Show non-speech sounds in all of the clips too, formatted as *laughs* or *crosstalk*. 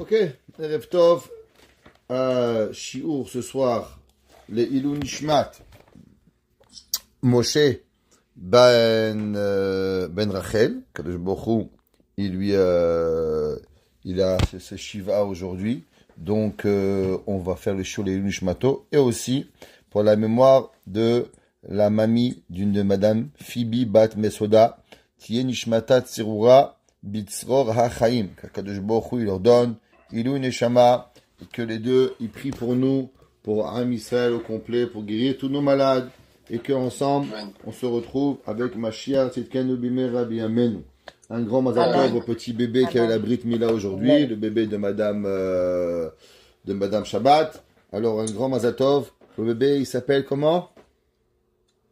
Ok, Erev Tov, euh, Shiur ce soir, les ilunishmat Moshe ben, euh, ben Rachel, Kadosh Bochou, il lui euh, il a ce Shiva aujourd'hui, donc on va faire le Shiur les Ilun et aussi pour la mémoire de la mamie d'une de Madame Phoebe Bat Mesoda, qui est Nishmata Tsirura Bitzror HaChaim, Kadosh Bochou, il leur Ilou et Neshama, que les deux, ils prient pour nous, pour un Israël au complet, pour guérir tous nos malades, et qu'ensemble, on se retrouve avec Mashiach Tzidkenu Bimer Rabbi Un grand mazatov au petit bébé qui a eu la brite Mila aujourd'hui, le bébé de Madame, euh, de Madame Shabbat. Alors, un grand Mazatov. Le bébé, il s'appelle comment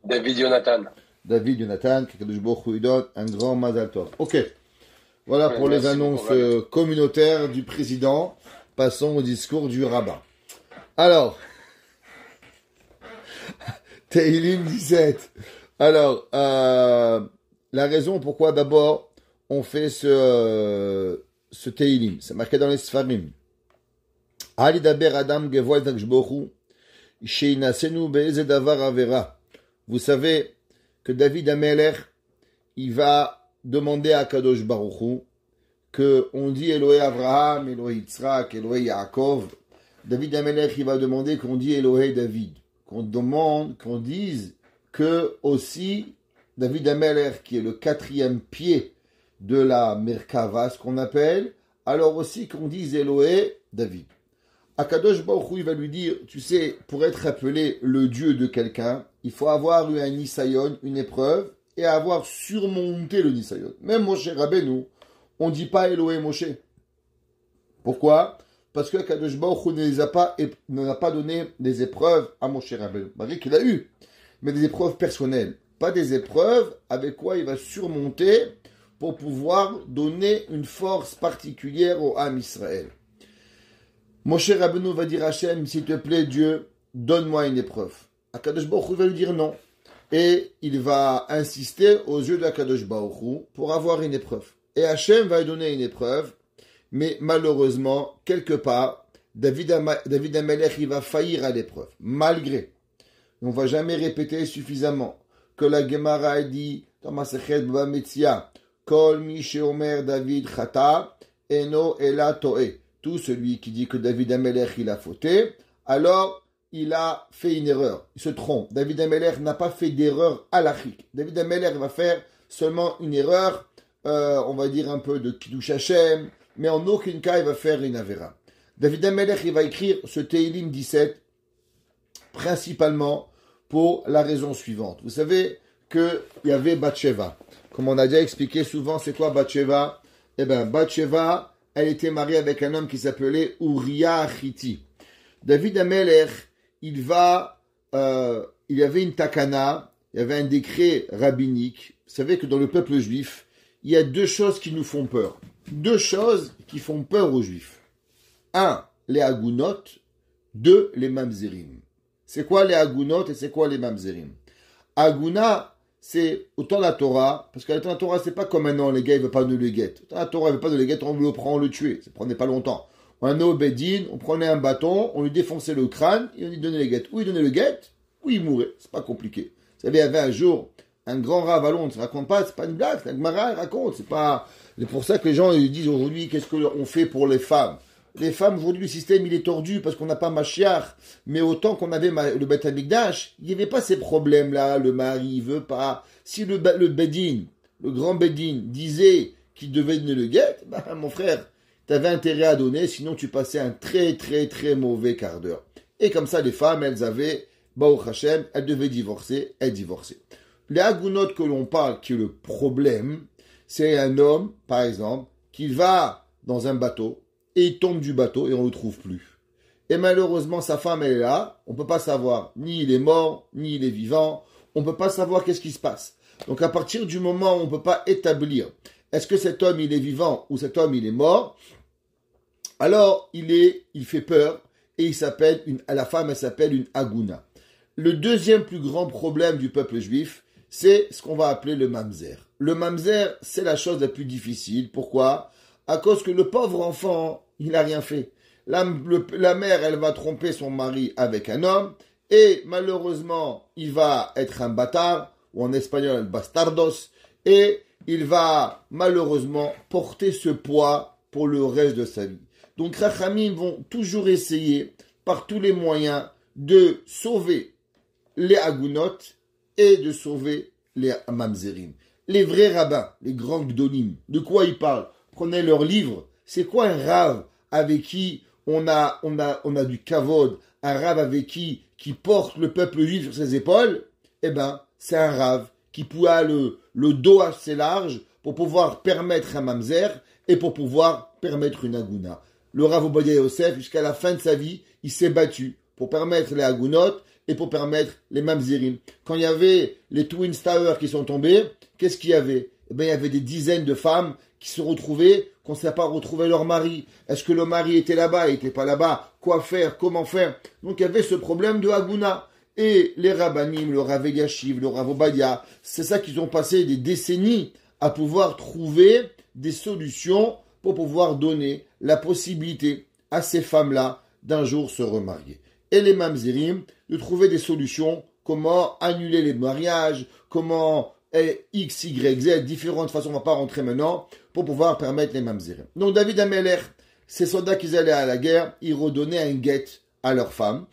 David Jonathan. David Jonathan, un grand Mazatov. Ok. Voilà pour les annonces euh, communautaires du président. Passons au discours du rabbin. Alors, *laughs* Teilim 17. Alors, euh, la raison pourquoi d'abord on fait ce, euh, Teilim, c'est marqué dans les Sfarim. Adam Vous savez que David Ameler, il va demander à Kadosh Baruchou que on dit Elohé Abraham, Elohé Yitzhak, Elohé Yaakov. David Amelech, il va demander qu'on dit Elohé David, qu'on demande, qu'on dise que aussi David Amelech, qui est le quatrième pied de la Merkava, ce qu'on appelle, alors aussi qu'on dise Elohé David. Akadosh Baruch Hu, il va lui dire, tu sais, pour être appelé le Dieu de quelqu'un, il faut avoir eu un Nisayon, une épreuve, et avoir surmonté le Nisayot. Même Moshe Rabbeinu, on ne dit pas Elohim Moshe. Pourquoi Parce que Kadosh Baruch ne les a pas, n'a pas donné des épreuves à Moshe Rabbeinu. Marie qu'il a eu, mais des épreuves personnelles. Pas des épreuves avec quoi il va surmonter pour pouvoir donner une force particulière au âme Israël. cher Rabbeinu va dire à Hachem, s'il te plaît Dieu, donne-moi une épreuve. Akadosh Baruch va lui dire non. Et il va insister aux yeux de la Kadosh pour avoir une épreuve. Et Hachem va lui donner une épreuve, mais malheureusement, quelque part, David, Ama, David il va faillir à l'épreuve, malgré. On ne va jamais répéter suffisamment que la Gemara a dit dans Masechet Baba Kol David chata, eno ela to'e. Tout celui qui dit que David Amalek, il a fauté, alors il a fait une erreur, il se trompe. David Ameller n'a pas fait d'erreur à l'Afrique. David Ameller va faire seulement une erreur, euh, on va dire un peu de Kiddush Hashem, mais en aucun cas il va faire une Avera. David Ameller, il va écrire ce Tehilim 17 principalement pour la raison suivante. Vous savez qu'il y avait Bathsheba. Comme on a déjà expliqué souvent, c'est quoi Bathsheba Eh bien, Bathsheba, elle était mariée avec un homme qui s'appelait Uriah Hiti. David Ameller, euh, il y avait une takana, il y avait un décret rabbinique. Vous savez que dans le peuple juif, il y a deux choses qui nous font peur. Deux choses qui font peur aux juifs. Un, les Agunot, Deux, les mamzerim. C'est quoi les Agunot et c'est quoi les mamzerim Aguna, c'est autant la Torah, parce que la Torah, c'est pas comme maintenant, les gars, ils veulent pas nous le guette. la Torah, ils veulent pas nous le on le prend, on le tue. Ça prenait pas longtemps. On obédine, Bedin, on prenait un bâton, on lui défonçait le crâne et on lui donnait le guette. Ou il donnait le guette, ou il mourait. C'est pas compliqué. Vous savez, il y avait un jour un grand rave à Londres, ça raconte pas, c'est pas une blague, c'est Un il raconte, c'est pas, c'est pour ça que les gens ils disent aujourd'hui qu'est-ce qu'on fait pour les femmes. Les femmes aujourd'hui le système il est tordu parce qu'on n'a pas Machiar, mais autant qu'on avait le Beth il n'y avait pas ces problèmes là, le mari il veut pas. Si le, le Bedin, le grand Bedin disait qu'il devait donner le guet, bah, mon frère, tu avais intérêt à donner, sinon tu passais un très très très mauvais quart d'heure. Et comme ça, les femmes, elles avaient, Baou Hashem, elles devaient divorcer, elles divorçaient. Les agounotes que l'on parle, qui est le problème, c'est un homme, par exemple, qui va dans un bateau, et il tombe du bateau, et on ne le trouve plus. Et malheureusement, sa femme, elle est là. On ne peut pas savoir ni il est mort, ni il est vivant. On ne peut pas savoir qu'est-ce qui se passe. Donc à partir du moment où on ne peut pas établir est-ce que cet homme, il est vivant ou cet homme, il est mort, alors il est, il fait peur et il s'appelle une, la femme elle s'appelle une aguna. Le deuxième plus grand problème du peuple juif, c'est ce qu'on va appeler le mamzer. Le mamzer, c'est la chose la plus difficile. Pourquoi À cause que le pauvre enfant, il n'a rien fait. La, la mère, elle va tromper son mari avec un homme et malheureusement, il va être un bâtard ou en espagnol, bastardos et il va malheureusement porter ce poids pour le reste de sa vie. Donc Rachamim vont toujours essayer par tous les moyens de sauver les Agunot et de sauver les Mamzerim. Les vrais rabbins, les grands Gdonim, de quoi ils parlent Prenez leur livre. C'est quoi un rave avec qui on a, on a, on a du kavod, un rave avec qui, qui porte le peuple juif sur ses épaules Eh ben, c'est un rave qui a le, le dos assez large pour pouvoir permettre un mamzer et pour pouvoir permettre une aguna le Rav Yosef, jusqu'à la fin de sa vie, il s'est battu pour permettre les Agunot et pour permettre les Mamzirim. Quand il y avait les Twin Towers qui sont tombés, qu'est-ce qu'il y avait eh il y avait des dizaines de femmes qui se retrouvaient, qu'on ne sait pas retrouver leur mari. Est-ce que le mari était là-bas, il n'était pas là-bas Quoi faire Comment faire Donc il y avait ce problème de Haguna. Et les Rabbanim, le Rav le Rav Obadia, c'est ça qu'ils ont passé des décennies à pouvoir trouver des solutions pour pouvoir donner la possibilité à ces femmes-là d'un jour se remarier. Et les mamzerim de trouver des solutions, comment annuler les mariages, comment et X, Y, Z, différentes façons, on va pas rentrer maintenant, pour pouvoir permettre les mamzerim. Donc David Ameler, ces soldats qui allaient à la guerre, ils redonnaient un guet à leurs femmes,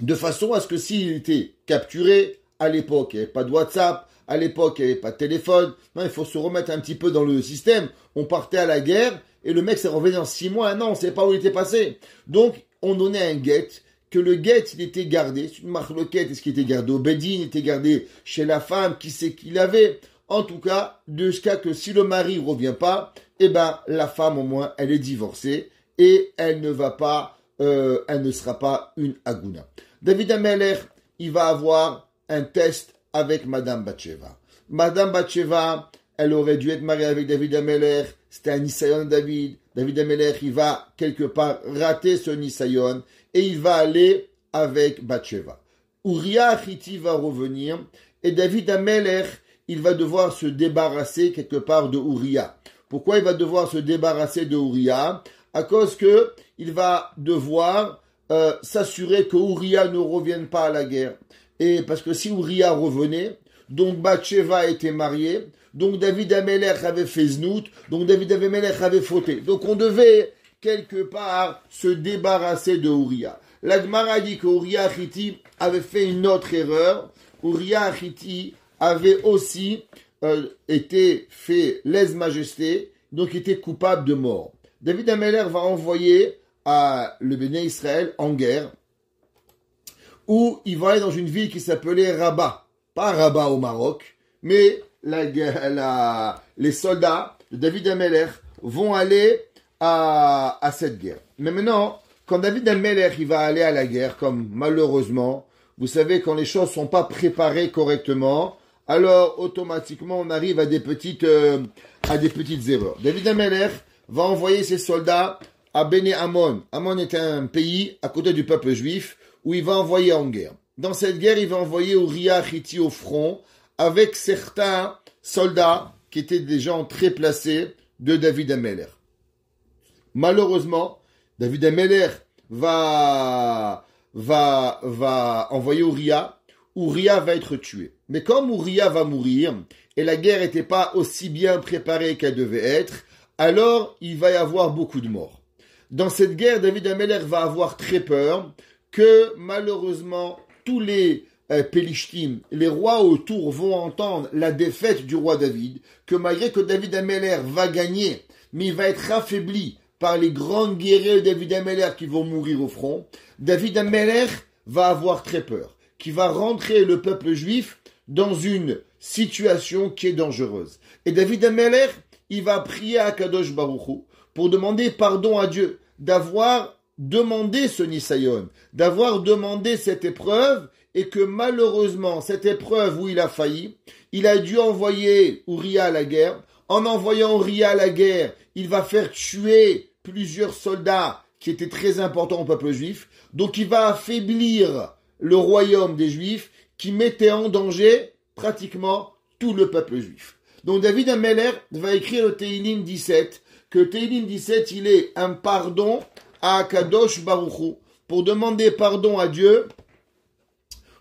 de façon à ce que s'ils étaient capturés, à l'époque, il n'y avait pas de WhatsApp, à l'époque, il n'y avait pas de téléphone. il faut se remettre un petit peu dans le système. On partait à la guerre et le mec s'est revenu en six mois, Non, an, on ne sait pas où il était passé. Donc, on donnait un guet, que le guet, il était gardé. C'est une est-ce qu'il était gardé au Bedin, il était gardé chez la femme, qui sait qu'il avait. En tout cas, de ce cas que si le mari ne revient pas, eh ben, la femme, au moins, elle est divorcée et elle ne va pas, euh, elle ne sera pas une aguna. David Ameller, il va avoir un test avec Madame Batcheva. Madame Batcheva, elle aurait dû être mariée avec David Ameler. C'était un Nisayon David. David Ameler, il va quelque part rater ce Nisayon et il va aller avec Batcheva. Uriah Hiti va revenir et David Ameler, il va devoir se débarrasser quelque part de Uriah. Pourquoi il va devoir se débarrasser de Uriah À cause que il va devoir euh, s'assurer que Uriah ne revienne pas à la guerre. Et parce que si Uriah revenait, donc Bathsheba était mariée, donc David Amelech avait fait znout, donc David Amelech avait fauté. Donc on devait quelque part se débarrasser de Uriah. L'Agmara dit que Uriah avait fait une autre erreur. Uriah Hiti avait aussi euh, été fait lèse-majesté, donc était coupable de mort. David Ameler va envoyer à le Béné Israël en guerre où il va aller dans une ville qui s'appelait Rabat. Pas Rabat au Maroc, mais la, les soldats de David Ameler vont aller à, cette guerre. Mais maintenant, quand David Ameler va aller à la guerre, comme malheureusement, vous savez, quand les choses sont pas préparées correctement, alors automatiquement on arrive à des petites, euh, à des petites erreurs. David Ameler va envoyer ses soldats à Béné Amon. Amon est un pays à côté du peuple juif où il va envoyer en guerre. Dans cette guerre, il va envoyer Uriah Hiti au front avec certains soldats qui étaient des gens très placés de David Ameller. Malheureusement, David Ameller va, va, va envoyer Uriah. Uriah va être tué. Mais comme Uriah va mourir, et la guerre n'était pas aussi bien préparée qu'elle devait être, alors il va y avoir beaucoup de morts. Dans cette guerre, David Ameller va avoir très peur que malheureusement tous les euh, les rois autour vont entendre la défaite du roi David, que malgré que David Ameler va gagner, mais il va être affaibli par les grandes guerriers de David Ameler qui vont mourir au front, David Ameler va avoir très peur, qui va rentrer le peuple juif dans une situation qui est dangereuse. Et David Ameler, il va prier à Kadosh Baruchou pour demander pardon à Dieu d'avoir Demander ce Nisayon, d'avoir demandé cette épreuve, et que malheureusement, cette épreuve où il a failli, il a dû envoyer Uriah à la guerre. En envoyant Uriah à la guerre, il va faire tuer plusieurs soldats qui étaient très importants au peuple juif. Donc il va affaiblir le royaume des juifs qui mettait en danger pratiquement tout le peuple juif. Donc David Ameller va écrire le Tehilim 17, que Tehilim 17, il est un pardon à Akadosh Baruchou pour demander pardon à Dieu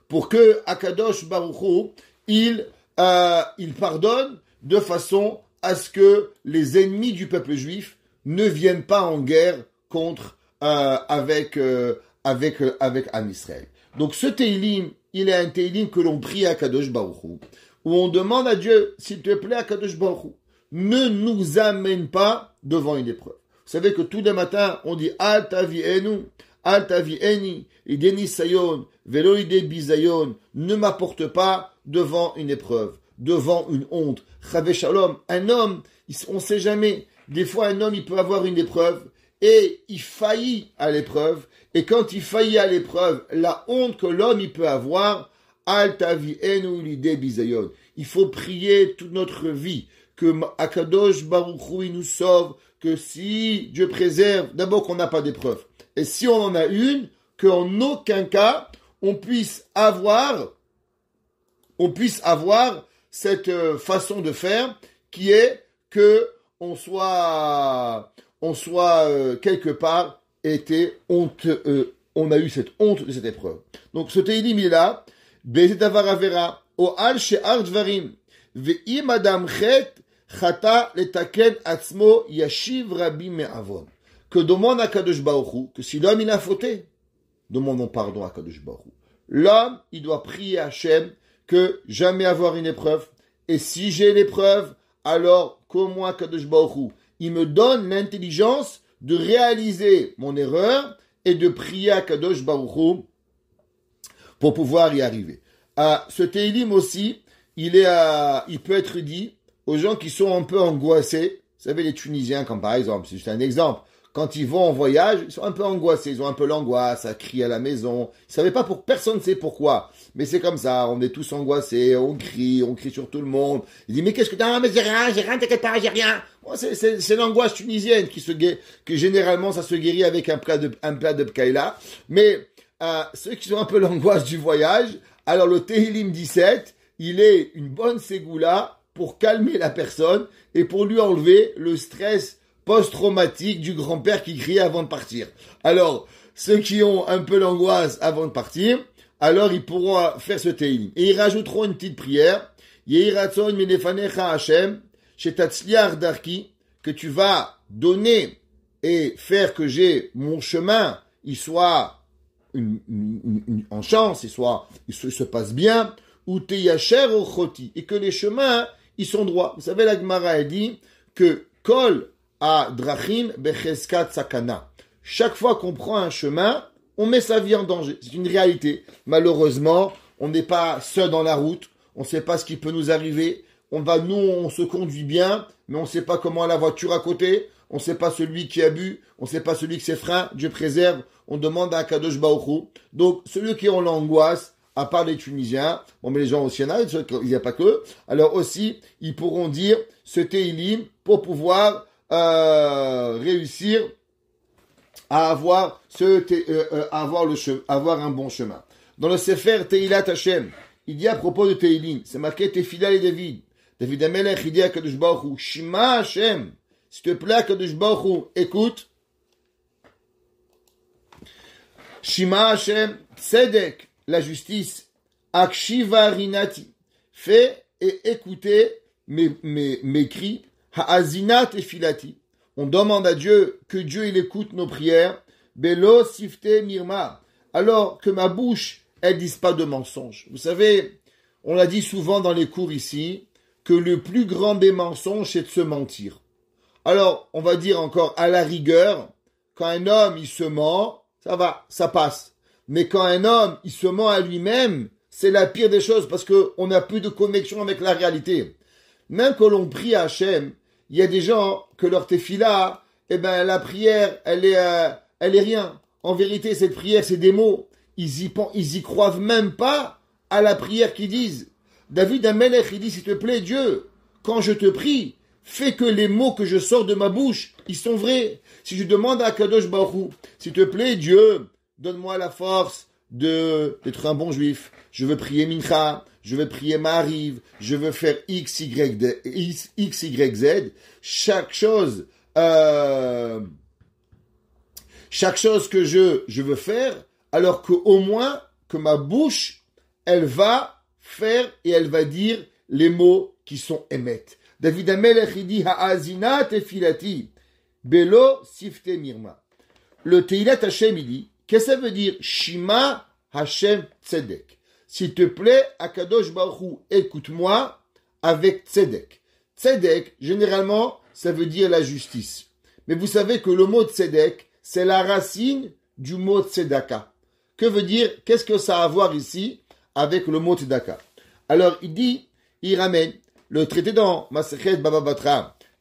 pour que Akadosh Baruchou il, euh, il pardonne de façon à ce que les ennemis du peuple juif ne viennent pas en guerre contre euh, avec euh, avec euh, avec Am Israël. Donc ce Teilim, il est un Teilim que l'on prie à Kadosh Baruchou, où on demande à Dieu, s'il te plaît, à Kadosh Baruchou, ne nous amène pas devant une épreuve savez que tous les matins, on dit Al eni Al tavieni, idenisayon, veloide bizayon, ne m'apporte pas devant une épreuve, devant une honte. Chave shalom, un homme, on ne sait jamais. Des fois, un homme, il peut avoir une épreuve et il faillit à l'épreuve. Et quand il faillit à l'épreuve, la honte que l'homme, il peut avoir, altavi enu l'idée bisayon. Il faut prier toute notre vie que Akadosh Baruch nous sauve que si Dieu préserve, d'abord qu'on n'a pas d'épreuve. Et si on en a une, qu'en aucun cas on puisse avoir, on puisse avoir cette euh, façon de faire qui est que on soit, on soit euh, quelque part été honte, euh, on a eu cette honte de cette épreuve. Donc ce Teilim il est là, vera »« She'ar Dvarim, Ve'im Adam Chet Chata letaken atzmo rabbi me'avon. Que demande à Kadosh Baruchu, que si l'homme il a fauté, demandons pardon à Kadosh Baruchu. L'homme, il doit prier à Hachem que jamais avoir une épreuve. Et si j'ai l'épreuve, alors qu'au moins Kadosh Baruchu, il me donne l'intelligence de réaliser mon erreur et de prier à Kadosh Baruchu pour pouvoir y arriver. À ce télim aussi, il, est à, il peut être dit aux gens qui sont un peu angoissés. Vous savez, les Tunisiens, comme par exemple, c'est juste un exemple, quand ils vont en voyage, ils sont un peu angoissés, ils ont un peu l'angoisse, ça crie à la maison. Ils pas pour, personne ne sait pourquoi. Mais c'est comme ça, on est tous angoissés, on crie, on crie sur tout le monde. Ils disent... mais qu'est-ce que t'as? mais j'ai rien, j'ai rien, t'inquiète pas, j'ai rien. Bon, c'est l'angoisse tunisienne qui se guérit, que généralement ça se guérit avec un plat de, un plat de Mais, euh, ceux qui ont un peu l'angoisse du voyage, alors le Tehillim 17, il est une bonne ségoula pour calmer la personne et pour lui enlever le stress post-traumatique du grand-père qui crie avant de partir. Alors, ceux qui ont un peu l'angoisse avant de partir, alors ils pourront faire ce té Et ils rajouteront une petite prière. que tu vas donner et faire que j'ai mon chemin, il soit en chance, il soit, il se, passe bien, ou te yacher et que les chemins, ils sont droits. Vous savez, la Gemara a dit que Kol a Drachim Becheskat Sakana. Chaque fois qu'on prend un chemin, on met sa vie en danger. C'est une réalité. Malheureusement, on n'est pas seul dans la route. On ne sait pas ce qui peut nous arriver. On va, nous, on se conduit bien, mais on ne sait pas comment la voiture à côté. On ne sait pas celui qui a bu. On ne sait pas celui qui s'est frein. Dieu préserve. On demande à Kadosh Baoru. Donc, celui qui est l'angoisse, à part les Tunisiens, on met les gens au Sénat, il n'y a pas que, alors aussi, ils pourront dire ce Teilim pour pouvoir euh, réussir à avoir, ce, euh, euh, avoir, le avoir un bon chemin. Dans le Sefer Teilat Hashem, il dit à propos de Teilim, c'est marqué Tefila et David. David Amelech, il dit à Kadosh Baruch Shima Hashem, s'il te plaît, Kadosh écoute. shima Hashem, Tzedek, la justice, akshivarinati, fait et écoutez mes, mes, cris, haazinat et filati. On demande à Dieu que Dieu il écoute nos prières, belo sifte mirma, alors que ma bouche, elle dise pas de mensonges. Vous savez, on l'a dit souvent dans les cours ici, que le plus grand des mensonges, c'est de se mentir. Alors, on va dire encore à la rigueur, quand un homme, il se ment, ça va, ça passe. Mais quand un homme, il se ment à lui-même, c'est la pire des choses parce qu'on n'a plus de connexion avec la réalité. Même quand l'on prie à Hachem, il y a des gens que leur tefila, eh ben, la prière, elle est, euh, elle est rien. En vérité, cette prière, c'est des mots. Ils y, ils y croient même pas à la prière qu'ils disent. David Amelech, il dit, s'il te plaît, Dieu, quand je te prie, fais que les mots que je sors de ma bouche, ils sont vrais. Si je demande à Kadosh Baruch s'il te plaît, Dieu, Donne-moi la force de d'être un bon juif. Je veux prier Mincha, je veux prier Mariv, je veux faire X, Y, X, Y, Z. Chaque chose, euh, chaque chose que je, je veux faire, alors qu'au moins que ma bouche, elle va faire et elle va dire les mots qui sont émettes. David Amelech, il dit, belo sifte mirma. Le Teilat Hashem, il dit, Qu'est-ce que ça veut dire Shima Hashem Tzedek. S'il te plaît, Akadosh Baruch écoute-moi avec Tzedek. Tzedek, généralement, ça veut dire la justice. Mais vous savez que le mot Tzedek, c'est la racine du mot Tzedaka. Que veut dire, qu'est-ce que ça a à voir ici avec le mot Tzedaka Alors, il dit, il ramène le traité dans Masechet Baba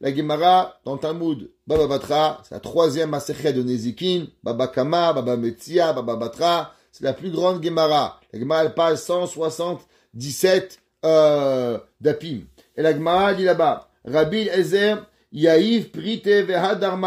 la Gemara, dans Talmud, Baba Batra, c'est la troisième Maserhet de Nezikin, Baba Kama, Baba Metzia, Baba Batra, c'est la plus grande Gemara. La Gemara, elle parle 177 euh, d'apim. Et la Gemara dit là-bas, Rabbi Eliezer, Yahiv Prite Vehadar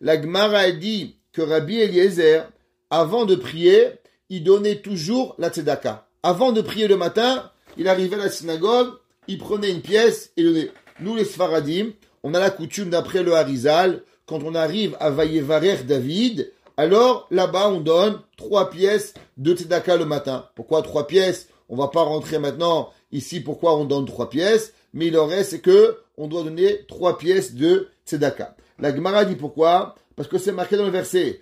La Gemara dit que Rabbi Eliezer, avant de prier, il donnait toujours la tzedaka. Avant de prier le matin, il arrivait à la synagogue, il prenait une pièce et donnait. Nous les Sfaradim, on a la coutume d'après le Harizal, quand on arrive à Vayevarech David, alors là-bas on donne trois pièces de Tzedaka le matin. Pourquoi trois pièces On va pas rentrer maintenant ici pourquoi on donne trois pièces, mais il en reste que on doit donner trois pièces de Tzedaka. La Gemara dit pourquoi Parce que c'est marqué dans le verset.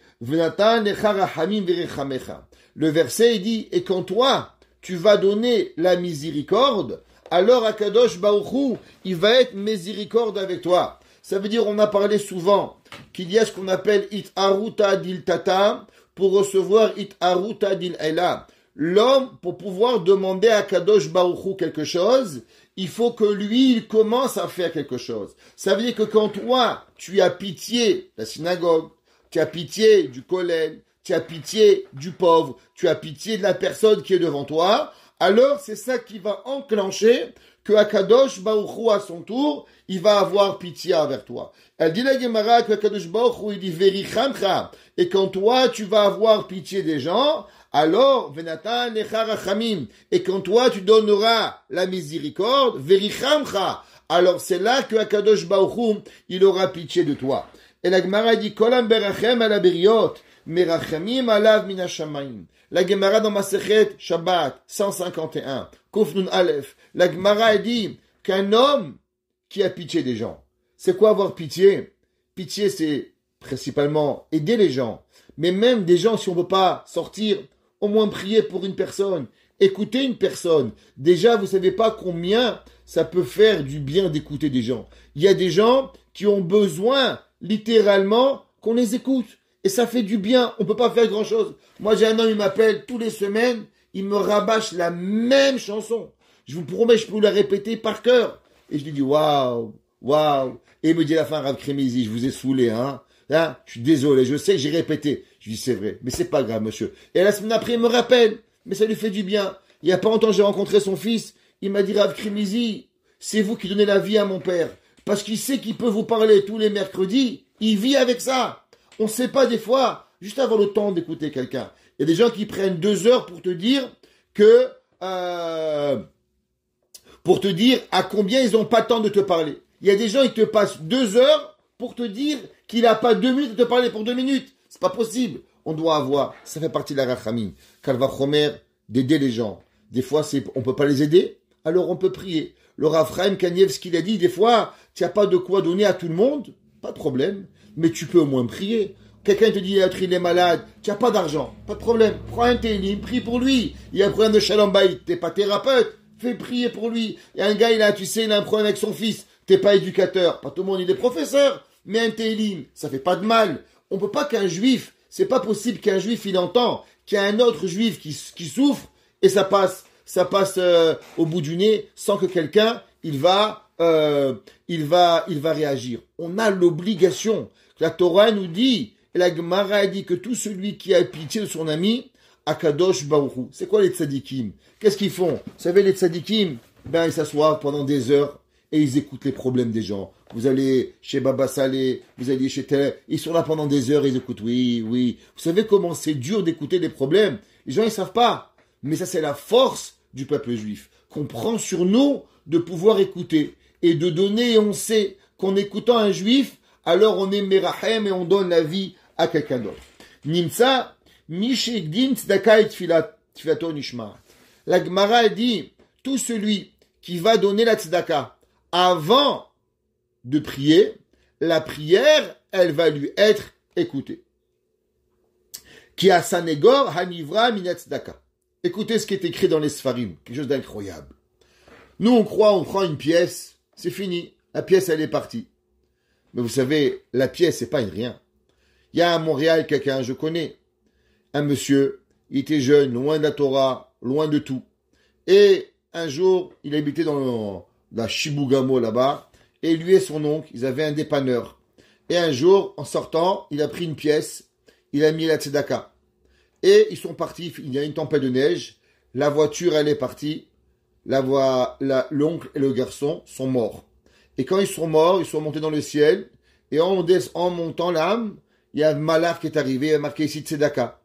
Le verset dit, et quand toi, tu vas donner la miséricorde, alors Kadosh Baruchou, il va être miséricorde avec toi. Ça veut dire, on a parlé souvent qu'il y a ce qu'on appelle it aruta dil tata pour recevoir it aruta dil ela. L'homme, pour pouvoir demander à Kadosh Baruchou quelque chose, il faut que lui, il commence à faire quelque chose. Ça veut dire que quand toi, tu as pitié de la synagogue, tu as pitié du collègue, tu as pitié du pauvre, tu as pitié de la personne qui est devant toi, alors c'est ça qui va enclencher que Akadosh Baruchou à son tour, il va avoir pitié envers toi. Elle dit la Gemara que Akadosh Baruchou, il dit Verichamcha, et quand toi tu vas avoir pitié des gens, alors Venatan Echarachamim, et quand toi tu donneras la miséricorde, Verichamcha, alors c'est là que Akadosh Baruchou, il aura pitié de toi. Et la Gemara dit Kolam Berachem ala Beriot, Merachamim alav minashamayim. La Gemara dans Masechet Shabbat 151, Kofnun Aleph, la Gemara dit qu'un homme qui a pitié des gens. C'est quoi avoir pitié Pitié, c'est principalement aider les gens. Mais même des gens, si on ne peut pas sortir, au moins prier pour une personne, écouter une personne. Déjà, vous ne savez pas combien ça peut faire du bien d'écouter des gens. Il y a des gens qui ont besoin, littéralement, qu'on les écoute. Et ça fait du bien. On peut pas faire grand chose. Moi, j'ai un homme, il m'appelle tous les semaines. Il me rabâche la même chanson. Je vous promets, je peux vous la répéter par cœur. Et je lui dis, waouh, waouh. Et il me dit à la fin, Rav je vous ai saoulé, hein. Là, hein, je suis désolé, je sais j'ai répété. Je lui dis, c'est vrai. Mais c'est pas grave, monsieur. Et la semaine après, il me rappelle. Mais ça lui fait du bien. Il y a pas longtemps, j'ai rencontré son fils. Il m'a dit, Rav Krimizi, c'est vous qui donnez la vie à mon père. Parce qu'il sait qu'il peut vous parler tous les mercredis. Il vit avec ça. On ne sait pas des fois, juste avant le temps d'écouter quelqu'un. Il y a des gens qui prennent deux heures pour te dire que... Euh, pour te dire à combien ils n'ont pas le temps de te parler. Il y a des gens, qui te passent deux heures pour te dire qu'il n'a pas deux minutes de te parler pour deux minutes. C'est pas possible. On doit avoir, ça fait partie de la rachamim. Calvachomer d'aider les gens. Des fois, on on peut pas les aider, alors on peut prier. Le Raphaël Kaniev, ce qu'il a dit, des fois, tu n'as pas de quoi donner à tout le monde, pas de problème mais tu peux au moins prier. Quelqu'un te dit, eh, il est malade, tu n'as pas d'argent, pas de problème, prends un télim, prie pour lui. Il y a un problème de shalom tu t'es pas thérapeute, fais prier pour lui. Il y a un gars, il a, tu sais, il a un problème avec son fils, t'es pas éducateur, pas tout le monde, il est professeur, mais un télim, ça fait pas de mal. On peut pas qu'un juif, c'est pas possible qu'un juif, il entend qu'il y a un autre juif qui, souffre et ça passe, ça passe euh, au bout du nez sans que quelqu'un, il va, euh, il va, il va réagir. On a l'obligation la Torah nous dit, et la Gemara dit que tout celui qui a pitié de son ami, Akadosh Baourou. C'est quoi les tzadikim Qu'est-ce qu'ils font Vous savez, les tzadikim, ben, ils s'assoient pendant des heures et ils écoutent les problèmes des gens. Vous allez chez Baba Salé, vous allez chez Tel, ils sont là pendant des heures, ils écoutent, oui, oui. Vous savez comment c'est dur d'écouter les problèmes Les gens, ils savent pas. Mais ça, c'est la force du peuple juif, qu'on prend sur nous de pouvoir écouter et de donner, et on sait qu'en écoutant un juif, alors on est mérahem et on donne la vie à quelqu'un d'autre. Nimsa, La Gemara dit, tout celui qui va donner la tzedaka avant de prier, la prière, elle va lui être écoutée. Qui a sanegor hanivra minat tzedaka. Écoutez ce qui est écrit dans les Sfarim, quelque chose d'incroyable. Nous, on croit, on prend une pièce, c'est fini. La pièce, elle est partie. Mais vous savez, la pièce, c'est pas rien. Il y a à Montréal quelqu'un, je connais, un monsieur, il était jeune, loin de la Torah, loin de tout. Et un jour, il habitait dans la Shibugamo là-bas, et lui et son oncle, ils avaient un dépanneur. Et un jour, en sortant, il a pris une pièce, il a mis la tzedaka. Et ils sont partis, il y a une tempête de neige, la voiture, elle est partie, la voix, l'oncle et le garçon sont morts. Et quand ils sont morts, ils sont montés dans le ciel. Et en, montant l'âme, il y a Malaf qui est arrivé, il a marqué ici Tzedaka.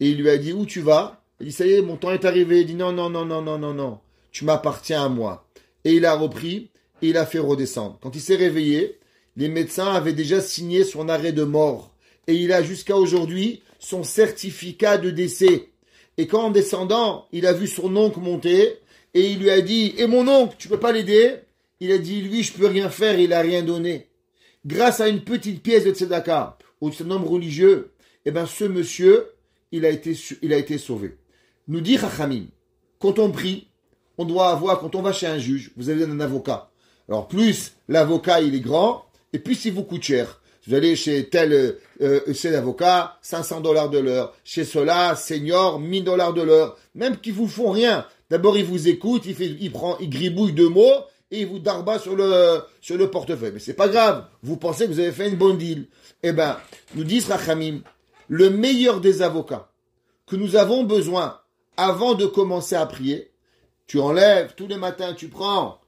Et il lui a dit, où tu vas Il dit, ça y est, mon temps est arrivé. Il dit, non, non, non, non, non, non, non. Tu m'appartiens à moi. Et il a repris et il a fait redescendre. Quand il s'est réveillé, les médecins avaient déjà signé son arrêt de mort. Et il a jusqu'à aujourd'hui son certificat de décès. Et quand en descendant, il a vu son oncle monter, et il lui a dit, et mon oncle, tu peux pas l'aider? il a dit, lui, je peux rien faire, il a rien donné. Grâce à une petite pièce de tzedaka, ou de son homme religieux, eh ben, ce monsieur, il a été, il a été sauvé. Nous dit ramin quand on prie, on doit avoir, quand on va chez un juge, vous avez un avocat. Alors, plus l'avocat, il est grand, et plus il vous coûte cher. Vous allez chez tel, euh, euh c'est l'avocat, 500 dollars de l'heure. Chez cela, senior, 1000 dollars de l'heure. Même qu'ils vous font rien. D'abord, il vous écoute il, fait, il prend, il gribouille deux mots, et il vous darba sur le, sur le portefeuille. Mais c'est pas grave, vous pensez que vous avez fait une bonne deal. Eh ben, nous dit Rachamim, le meilleur des avocats que nous avons besoin avant de commencer à prier, tu enlèves tous les matins, tu prends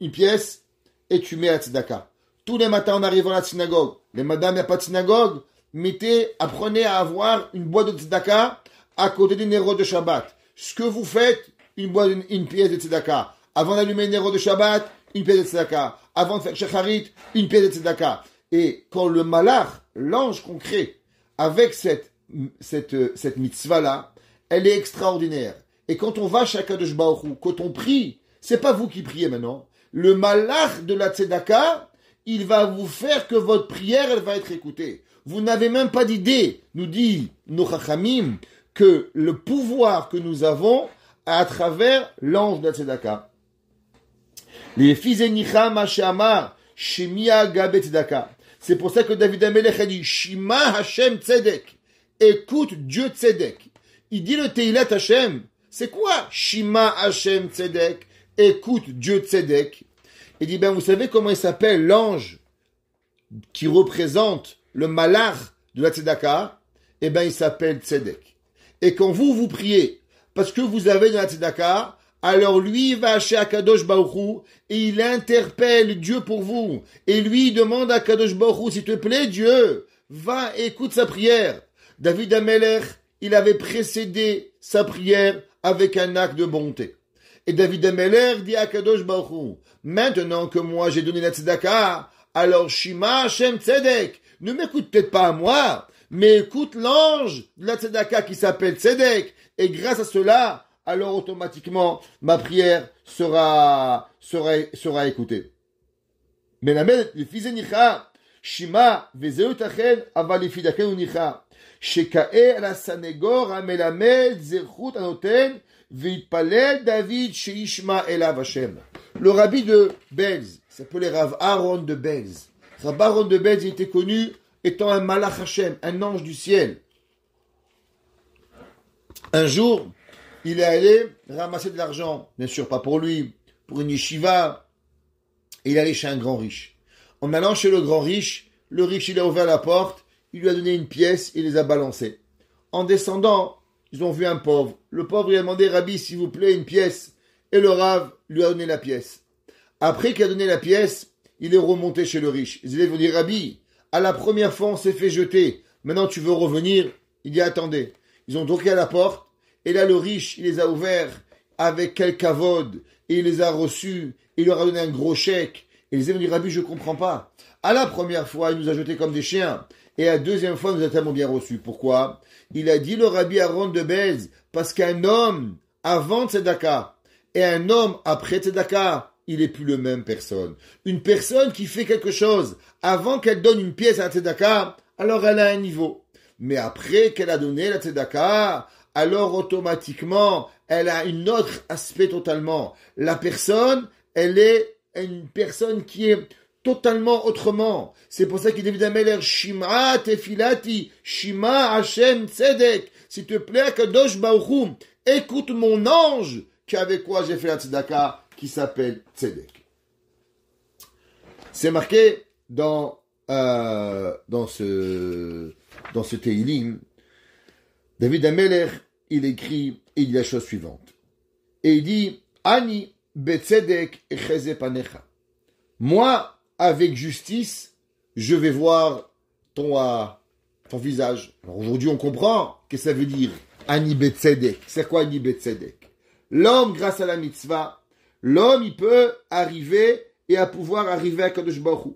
une pièce et tu mets à Tzedaka. Tous les matins en arrivant à la synagogue, les madames, il n'y a pas de synagogue, mettez, apprenez à avoir une boîte de Tzedaka à côté des Néros de Shabbat. Ce que vous faites, une boîte, une, pièce de Tzedaka. Avant d'allumer une de Shabbat, une pièce de tzedaka. Avant de faire shacharit, une pièce de tzedaka. Et quand le malach, l'ange concret, avec cette, cette, euh, cette mitzvah-là, elle est extraordinaire. Et quand on va chacun de Shbaoru, quand on prie, c'est pas vous qui priez maintenant. Le malach de la tzedaka, il va vous faire que votre prière, elle va être écoutée. Vous n'avez même pas d'idée, nous dit Nochachamim, que le pouvoir que nous avons à travers l'ange de la tzedaka. Les fils Shemia C'est pour ça que David Amelech a dit Shima Hashem Tzedek. Écoute Dieu Tzedek. Il dit le Teilat Hashem. C'est quoi Shima Hashem Tzedek Écoute Dieu Tzedek. Il dit ben vous savez comment il s'appelle l'ange qui représente le malar de la Tzedaka Eh ben il s'appelle Tzedek. Et quand vous vous priez parce que vous avez dans la Tzedaka alors lui va chez Akadosh Baourou et il interpelle Dieu pour vous. Et lui demande à Akadosh Bauchu, s'il te plaît Dieu, va écoute sa prière. David Ameler, il avait précédé sa prière avec un acte de bonté. Et David Ameler dit à Akadosh Baourou, maintenant que moi j'ai donné la tzedaka, alors Shima Hashem Tzedek, ne m'écoute peut-être pas à moi, mais écoute l'ange de la tzedaka qui s'appelle Tzedek. Et grâce à cela, alors automatiquement ma prière sera, sera, sera écoutée. Mais la mère, le fils Shima, Vezeutachen, Avalifidakenu unicha, shekae la Sanegor, Amelamed, Zerchut Anoten, Vitpalel David, Sheishma Elav Hashem. Le rabbi de Belz, s'appelait Rav Aaron de Belz. Rav Aaron de Belz était connu étant un Malach Hashem, un ange du ciel. Un jour, il est allé ramasser de l'argent, bien sûr pas pour lui, pour une yeshiva, et il est allé chez un grand riche. En allant chez le grand riche, le riche il a ouvert la porte, il lui a donné une pièce, il les a balancés. En descendant, ils ont vu un pauvre. Le pauvre lui a demandé, Rabbi, s'il vous plaît, une pièce. Et le rave lui a donné la pièce. Après qu'il a donné la pièce, il est remonté chez le riche. Les élèves vous dire, Rabbi, à la première fois, on s'est fait jeter. Maintenant, tu veux revenir. Il dit, attendez. Ils ont donc à la porte. Et là, le riche, il les a ouverts avec quelques avodes. et il les a reçus, et il leur a donné un gros chèque. Et les dit, Rabbi, je comprends pas. À la première fois, il nous a jetés comme des chiens. Et à la deuxième fois, nous a tellement bien reçus. Pourquoi Il a dit le Rabbi à de Bez, parce qu'un homme avant Tzedaka et un homme après Tzedaka, il n'est plus le même personne. Une personne qui fait quelque chose avant qu'elle donne une pièce à Tzedaka, alors elle a un niveau. Mais après qu'elle a donné la Tzedaka, alors automatiquement, elle a un autre aspect totalement. La personne, elle est une personne qui est totalement autrement. C'est pour ça qu'il évidemment Ameler, Shima tefilati, Shima Hashem tzedek. S'il te plaît, Kadosh Baruchum, écoute mon ange, avec quoi j'ai fait la tzedaka, qui s'appelle tzedek. C'est marqué dans, euh, dans ce, dans ce David Ameler, il écrit, et il dit la chose suivante. Et il dit, Ani betzedek panecha. Moi, avec justice, je vais voir ton, euh, ton visage. aujourd'hui, on comprend que ça veut dire Ani betzedek. C'est quoi Ani L'homme, grâce à la mitzvah, l'homme, il peut arriver et à pouvoir arriver à Kadosh Baruch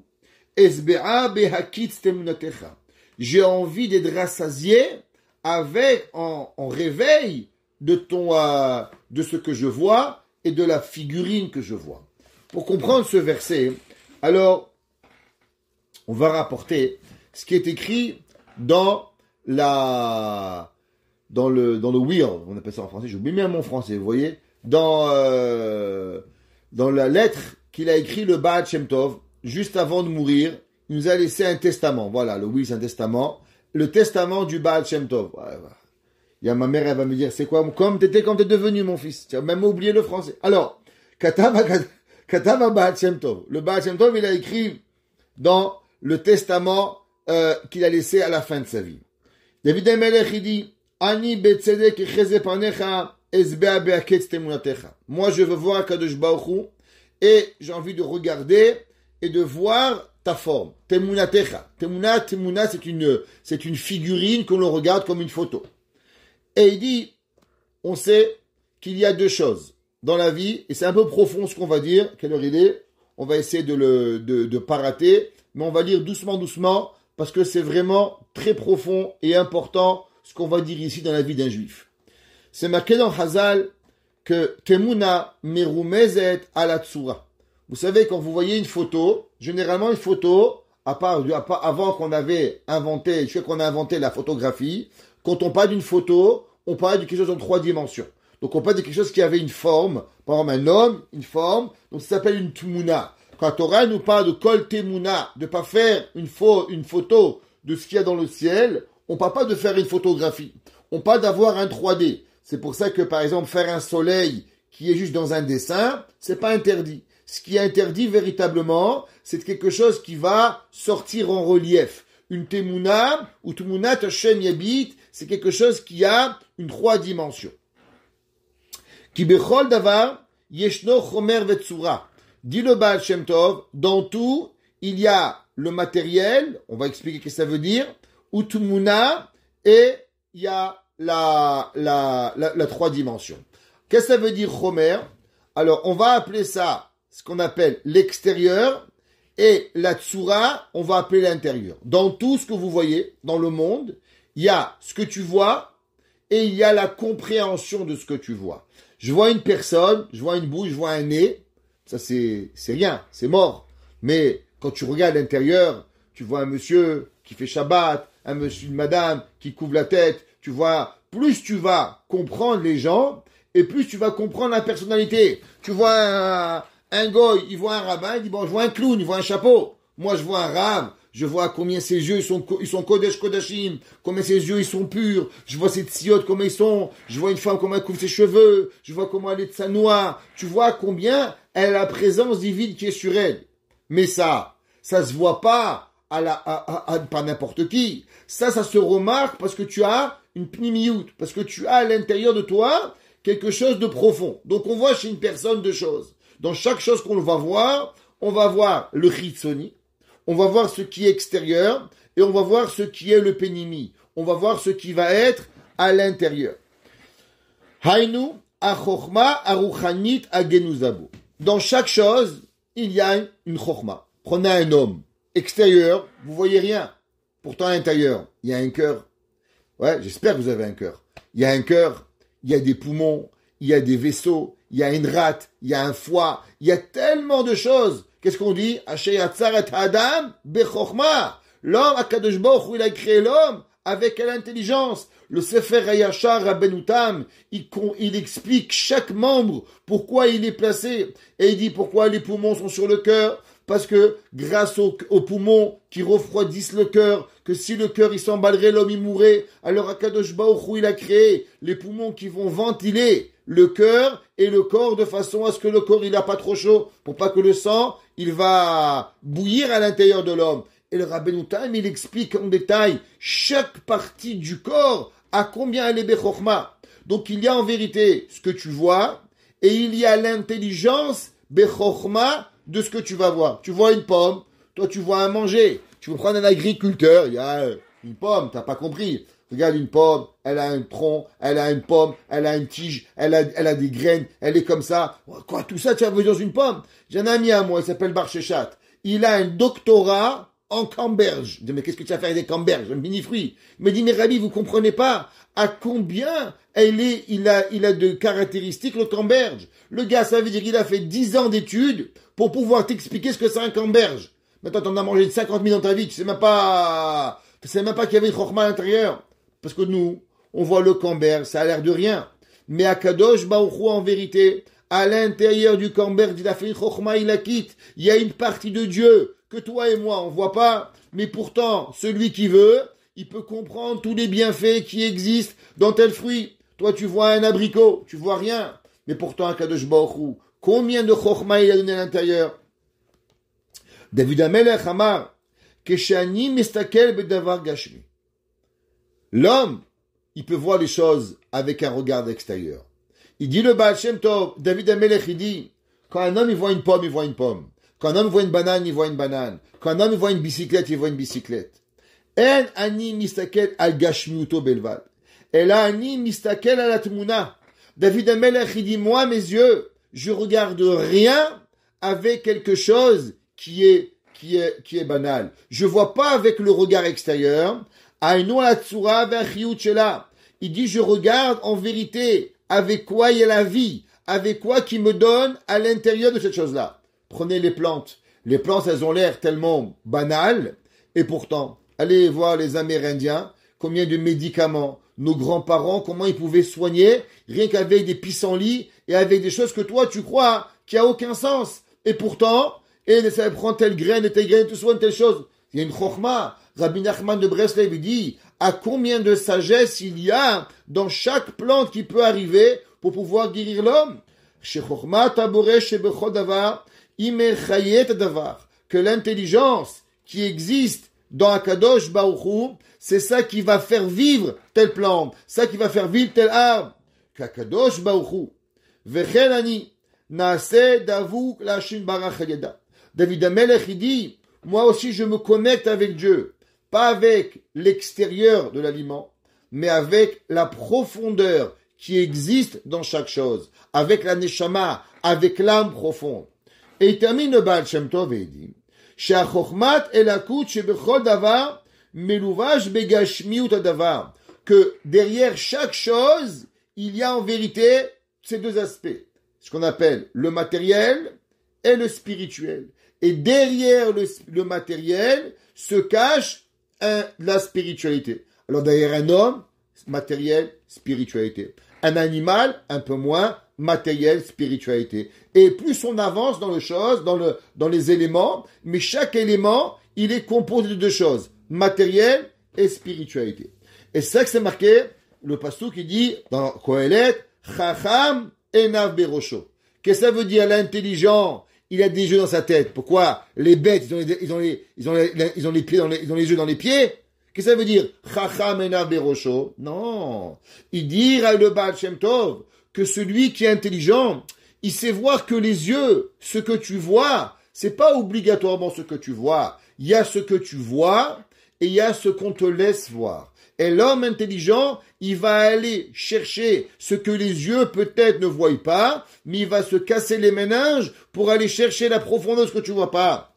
J'ai envie d'être rassasié avec en, réveil de ton euh, de ce que je vois et de la figurine que je vois. Pour comprendre ce verset, alors on va rapporter ce qui est écrit dans la dans le dans le wheel, on appelle ça en français, j'oublie même mon français, vous voyez, dans euh, dans la lettre qu'il a écrit le Baal Shem juste avant de mourir, il nous a laissé un testament. Voilà, le wheel c'est un testament le testament du Baal Shem Tov. Il y a ma mère, elle va me dire, c'est quoi Comme t'étais quand t'es devenu mon fils. Tu as même oublié le français. Alors, *laughs* Le Baal Shem Tov, il a écrit dans le testament euh, qu'il a laissé à la fin de sa vie. David Emelech, il dit, Ani Moi, je veux voir Kadosh Baruch Hu, et j'ai envie de regarder et de voir ta forme. Temuna techa. Temuna, temuna, c'est une, c'est une figurine que l'on regarde comme une photo. Et il dit, on sait qu'il y a deux choses dans la vie, et c'est un peu profond ce qu'on va dire, quelle heure il est, on va essayer de le, de, de pas rater, mais on va lire doucement, doucement, parce que c'est vraiment très profond et important ce qu'on va dire ici dans la vie d'un juif. C'est marqué dans Hazal que Temuna merumezet alatsura. Vous savez, quand vous voyez une photo, généralement une photo, à part, à avant qu'on avait inventé, je sais qu'on a inventé la photographie, quand on parle d'une photo, on parle de quelque chose en trois dimensions. Donc on parle de quelque chose qui avait une forme, par exemple un homme, une forme, donc ça s'appelle une tmouna. Quand la nous parle de col temuna, de pas faire une, une photo de ce qu'il y a dans le ciel, on parle pas de faire une photographie. On parle d'avoir un 3D. C'est pour ça que, par exemple, faire un soleil qui est juste dans un dessin, c'est pas interdit. Ce qui est interdit véritablement, c'est quelque chose qui va sortir en relief. Une temuna, ou tashem yabit, c'est quelque chose qui a une trois dimensions. bechol davar yeshno chomer vetsura. Dit le dans tout, il y a le matériel, on va expliquer ce que ça veut dire, ou et il y a la, la, la, trois dimensions. Qu'est-ce que ça veut dire chomer? Alors, on va appeler ça ce qu'on appelle l'extérieur, et la tsura, on va appeler l'intérieur. Dans tout ce que vous voyez dans le monde, il y a ce que tu vois et il y a la compréhension de ce que tu vois. Je vois une personne, je vois une bouche, je vois un nez. Ça, c'est, c'est rien, c'est mort. Mais quand tu regardes l'intérieur, tu vois un monsieur qui fait Shabbat, un monsieur, une madame qui couvre la tête. Tu vois, plus tu vas comprendre les gens et plus tu vas comprendre la personnalité. Tu vois un, un goy, il voit un rabbin, il dit, bon, je vois un clown, il voit un chapeau. Moi, je vois un rab je vois combien ses yeux ils sont, ils sont Kodesh Kodashim, combien ses yeux ils sont purs, je vois ses tsiotes comme ils sont, je vois une femme comment elle couvre ses cheveux, je vois comment elle est de sa noix, tu vois combien elle a la présence divine qui est sur elle. Mais ça, ça se voit pas à la, à, pas n'importe qui. Ça, ça se remarque parce que tu as une pnimiout, parce que tu as à l'intérieur de toi quelque chose de profond. Donc on voit chez une personne deux choses. Dans chaque chose qu'on va voir, on va voir le chitsoni, on va voir ce qui est extérieur, et on va voir ce qui est le pénimi. On va voir ce qui va être à l'intérieur. Hainu, achochma, aruchanit, agenuzabu. Dans chaque chose, il y a une chochma. Prenez un homme. Extérieur, vous voyez rien. Pourtant, à l'intérieur, il y a un cœur. Ouais, j'espère que vous avez un cœur. Il y a un cœur, il y a des poumons, il y a des vaisseaux, il y a une rate, il y a un foie, il y a tellement de choses. Qu'est-ce qu'on dit Adam L'homme, Akadosh il a créé l'homme avec l'intelligence. Le Sefer Hayashar Rabbeinu Tam, il, il explique chaque membre pourquoi il est placé. Et il dit pourquoi les poumons sont sur le cœur, parce que grâce aux, poumons qui refroidissent le cœur, que si le cœur il s'emballerait, l'homme il mourrait. Alors Akadosh Baruch il a créé les poumons qui vont ventiler le cœur et le corps de façon à ce que le corps il n'a pas trop chaud pour pas que le sang il va bouillir à l'intérieur de l'homme. Et le rabbin Tam il explique en détail chaque partie du corps à combien elle est Bechorma. Donc il y a en vérité ce que tu vois et il y a l'intelligence Bechorma de ce que tu vas voir. Tu vois une pomme, toi tu vois un manger. Tu veux prendre un agriculteur, il y a euh, une pomme, t'as pas compris. Regarde une pomme, elle a un tronc, elle a une pomme, elle a une tige, elle a, elle a des graines, elle est comme ça. Quoi, tout ça, tu as dans une pomme J'ai un ami à moi, il s'appelle Barchechat. Il a un doctorat en camberge. Je dis, mais qu'est-ce que tu as fait avec des camberges Un mini-fruit. Il me dit, mais Rabbi, vous comprenez pas à combien elle est, il a, il a de caractéristiques le camberge. Le gars, ça veut dire qu'il a fait 10 ans d'études pour pouvoir t'expliquer ce que c'est un camberge. Maintenant, t'en as mangé 50 000 dans ta vie, tu sais même pas, tu sais même pas qu'il y avait une mal à l'intérieur. Parce que nous, on voit le camber, ça a l'air de rien. Mais à Kadosh Baouchou, en vérité, à l'intérieur du camber, dit la il la quitte. Il y a une partie de Dieu que toi et moi, on voit pas. Mais pourtant, celui qui veut, il peut comprendre tous les bienfaits qui existent dans tel fruit. Toi, tu vois un abricot, tu vois rien. Mais pourtant, à Kadosh Baouchou, combien de Chochma il a donné à l'intérieur? David Amel Amar, Keshani Mestakel Gashmi. L'homme, il peut voir les choses avec un regard extérieur. Il dit le Baal Shem David Amelech, il dit, quand un homme il voit une pomme, il voit une pomme. Quand un homme voit une banane, il voit une banane. Quand un homme voit une bicyclette, il voit une bicyclette. En ani mistakel al gashmiuto belvad. El ani mistakel al David Amelech, il dit, moi, mes yeux, je regarde rien avec quelque chose qui est, qui est, qui est banal. Je vois pas avec le regard extérieur, il dit, je regarde en vérité avec quoi il y a la vie, avec quoi qui me donne à l'intérieur de cette chose-là. Prenez les plantes. Les plantes, elles ont l'air tellement banales, et pourtant, allez voir les Amérindiens, combien de médicaments, nos grands-parents, comment ils pouvaient soigner, rien qu'avec des pissenlits et avec des choses que toi, tu crois, qui a aucun sens. Et pourtant, et eh, ça prend telle graine et telle graine, tu soignes telle chose. Il y a une chorma. Rabbi Nachman de Breslev lui dit, à combien de sagesse il y a dans chaque plante qui peut arriver pour pouvoir guérir l'homme? Que l'intelligence qui existe dans Akadosh Baruchou, c'est ça qui va faire vivre telle plante, ça qui va faire vivre tel arbre. Qu'Akadosh Baruchou, Vechelani, Naase Davou Lashin David Amelech, il dit, moi aussi je me connecte avec Dieu pas avec l'extérieur de l'aliment, mais avec la profondeur qui existe dans chaque chose, avec la neshama, avec l'âme profonde. Et il termine le Baal et il dit, que derrière chaque chose, il y a en vérité ces deux aspects, ce qu'on appelle le matériel et le spirituel. Et derrière le, le matériel se cache un, la spiritualité. Alors d'ailleurs, un homme, matériel, spiritualité. Un animal, un peu moins, matériel, spiritualité. Et plus on avance dans les choses, dans, le, dans les éléments, mais chaque élément, il est composé de deux choses, matériel et spiritualité. Et c'est ça que c'est marqué, le pasteur qui dit dans Kohelet, Chacham et Qu'est-ce que ça veut dire l'intelligent il a des yeux dans sa tête. Pourquoi les bêtes, ils ont les, ils ont ils ont pieds dans les, ils ont les yeux dans les pieds Qu'est-ce que ça veut dire berosho. Non. Il dit à le Baal que celui qui est intelligent, il sait voir que les yeux, ce que tu vois, c'est pas obligatoirement ce que tu vois. Il y a ce que tu vois et il y a ce qu'on te laisse voir. Et l'homme intelligent, il va aller chercher ce que les yeux peut-être ne voient pas, mais il va se casser les méninges pour aller chercher la profondeur, ce que tu vois pas.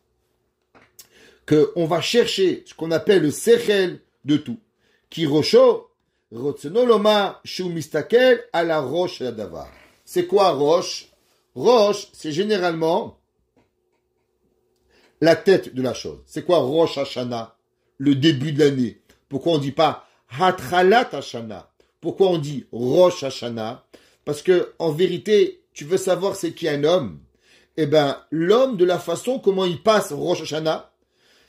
Que on va chercher ce qu'on appelle le sechel de tout. Qui rotsenoloma, shumistakel, à la roche la C'est quoi roche? Roche, c'est généralement la tête de la chose. C'est quoi Roche Hashana? Le début de l'année. Pourquoi on ne dit pas Hatralat shana Pourquoi on dit Rosh Hashana Parce que en vérité, tu veux savoir c'est qui un homme Eh ben, l'homme de la façon comment il passe Rosh Hashana.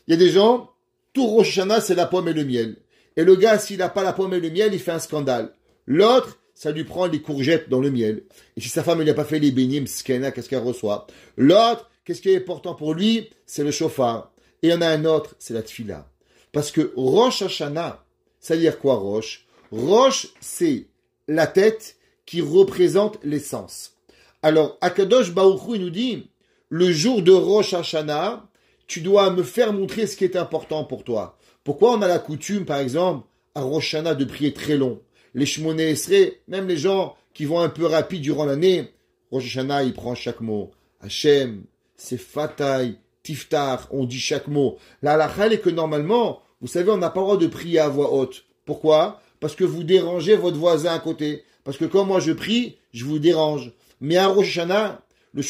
Il y a des gens, tout Rosh Hashana c'est la pomme et le miel. Et le gars, s'il n'a pas la pomme et le miel, il fait un scandale. L'autre, ça lui prend les courgettes dans le miel. Et si sa femme ne a pas fait les bénimes, qu'est-ce qu'elle reçoit L'autre, qu'est-ce qui est important pour lui C'est le chauffard. Et il y en a un autre, c'est la tfila. Parce que Rosh Hashanah, c'est-à-dire quoi, Roche Roche, c'est la tête qui représente l'essence. Alors, Akadosh Baruchou, nous dit, le jour de Roche Hashana, tu dois me faire montrer ce qui est important pour toi. Pourquoi on a la coutume, par exemple, à Roche Hashana de prier très long Les Shmoné même les gens qui vont un peu rapide durant l'année, Roche Hashana, il prend chaque mot. Hachem, c'est Tiftar, on dit chaque mot. La halakha, est que normalement, vous savez, on n'a pas le droit de prier à voix haute. Pourquoi Parce que vous dérangez votre voisin à côté. Parce que quand moi je prie, je vous dérange. Mais à Rosh Hashanah, le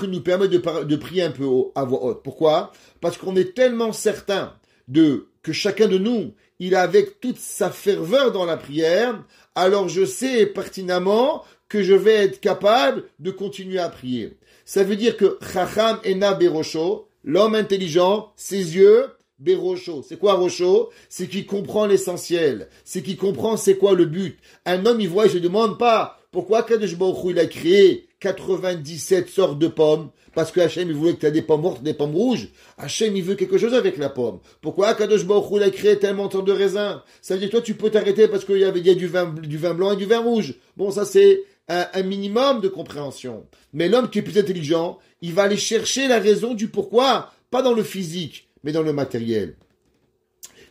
qui nous permet de, prier un peu à voix haute. Pourquoi Parce qu'on est tellement certain de que chacun de nous, il a avec toute sa ferveur dans la prière, alors je sais pertinemment que je vais être capable de continuer à prier. Ça veut dire que Chacham Ena rosho, l'homme intelligent, ses yeux, Bérocho. C'est quoi Rocho C'est qui comprend l'essentiel. C'est qui comprend c'est quoi le but. Un homme, il voit, il se demande pas pourquoi Kadosh il a créé 97 sortes de pommes. Parce que Hachem, il voulait que tu as des pommes mortes, des pommes rouges. Hachem, il veut quelque chose avec la pomme. Pourquoi Kadosh il a créé tellement de raisins Ça veut dire toi, tu peux t'arrêter parce qu'il y avait, a du vin, du vin blanc et du vin rouge. Bon, ça, c'est un minimum de compréhension. Mais l'homme qui est plus intelligent, il va aller chercher la raison du pourquoi, pas dans le physique mais dans le matériel,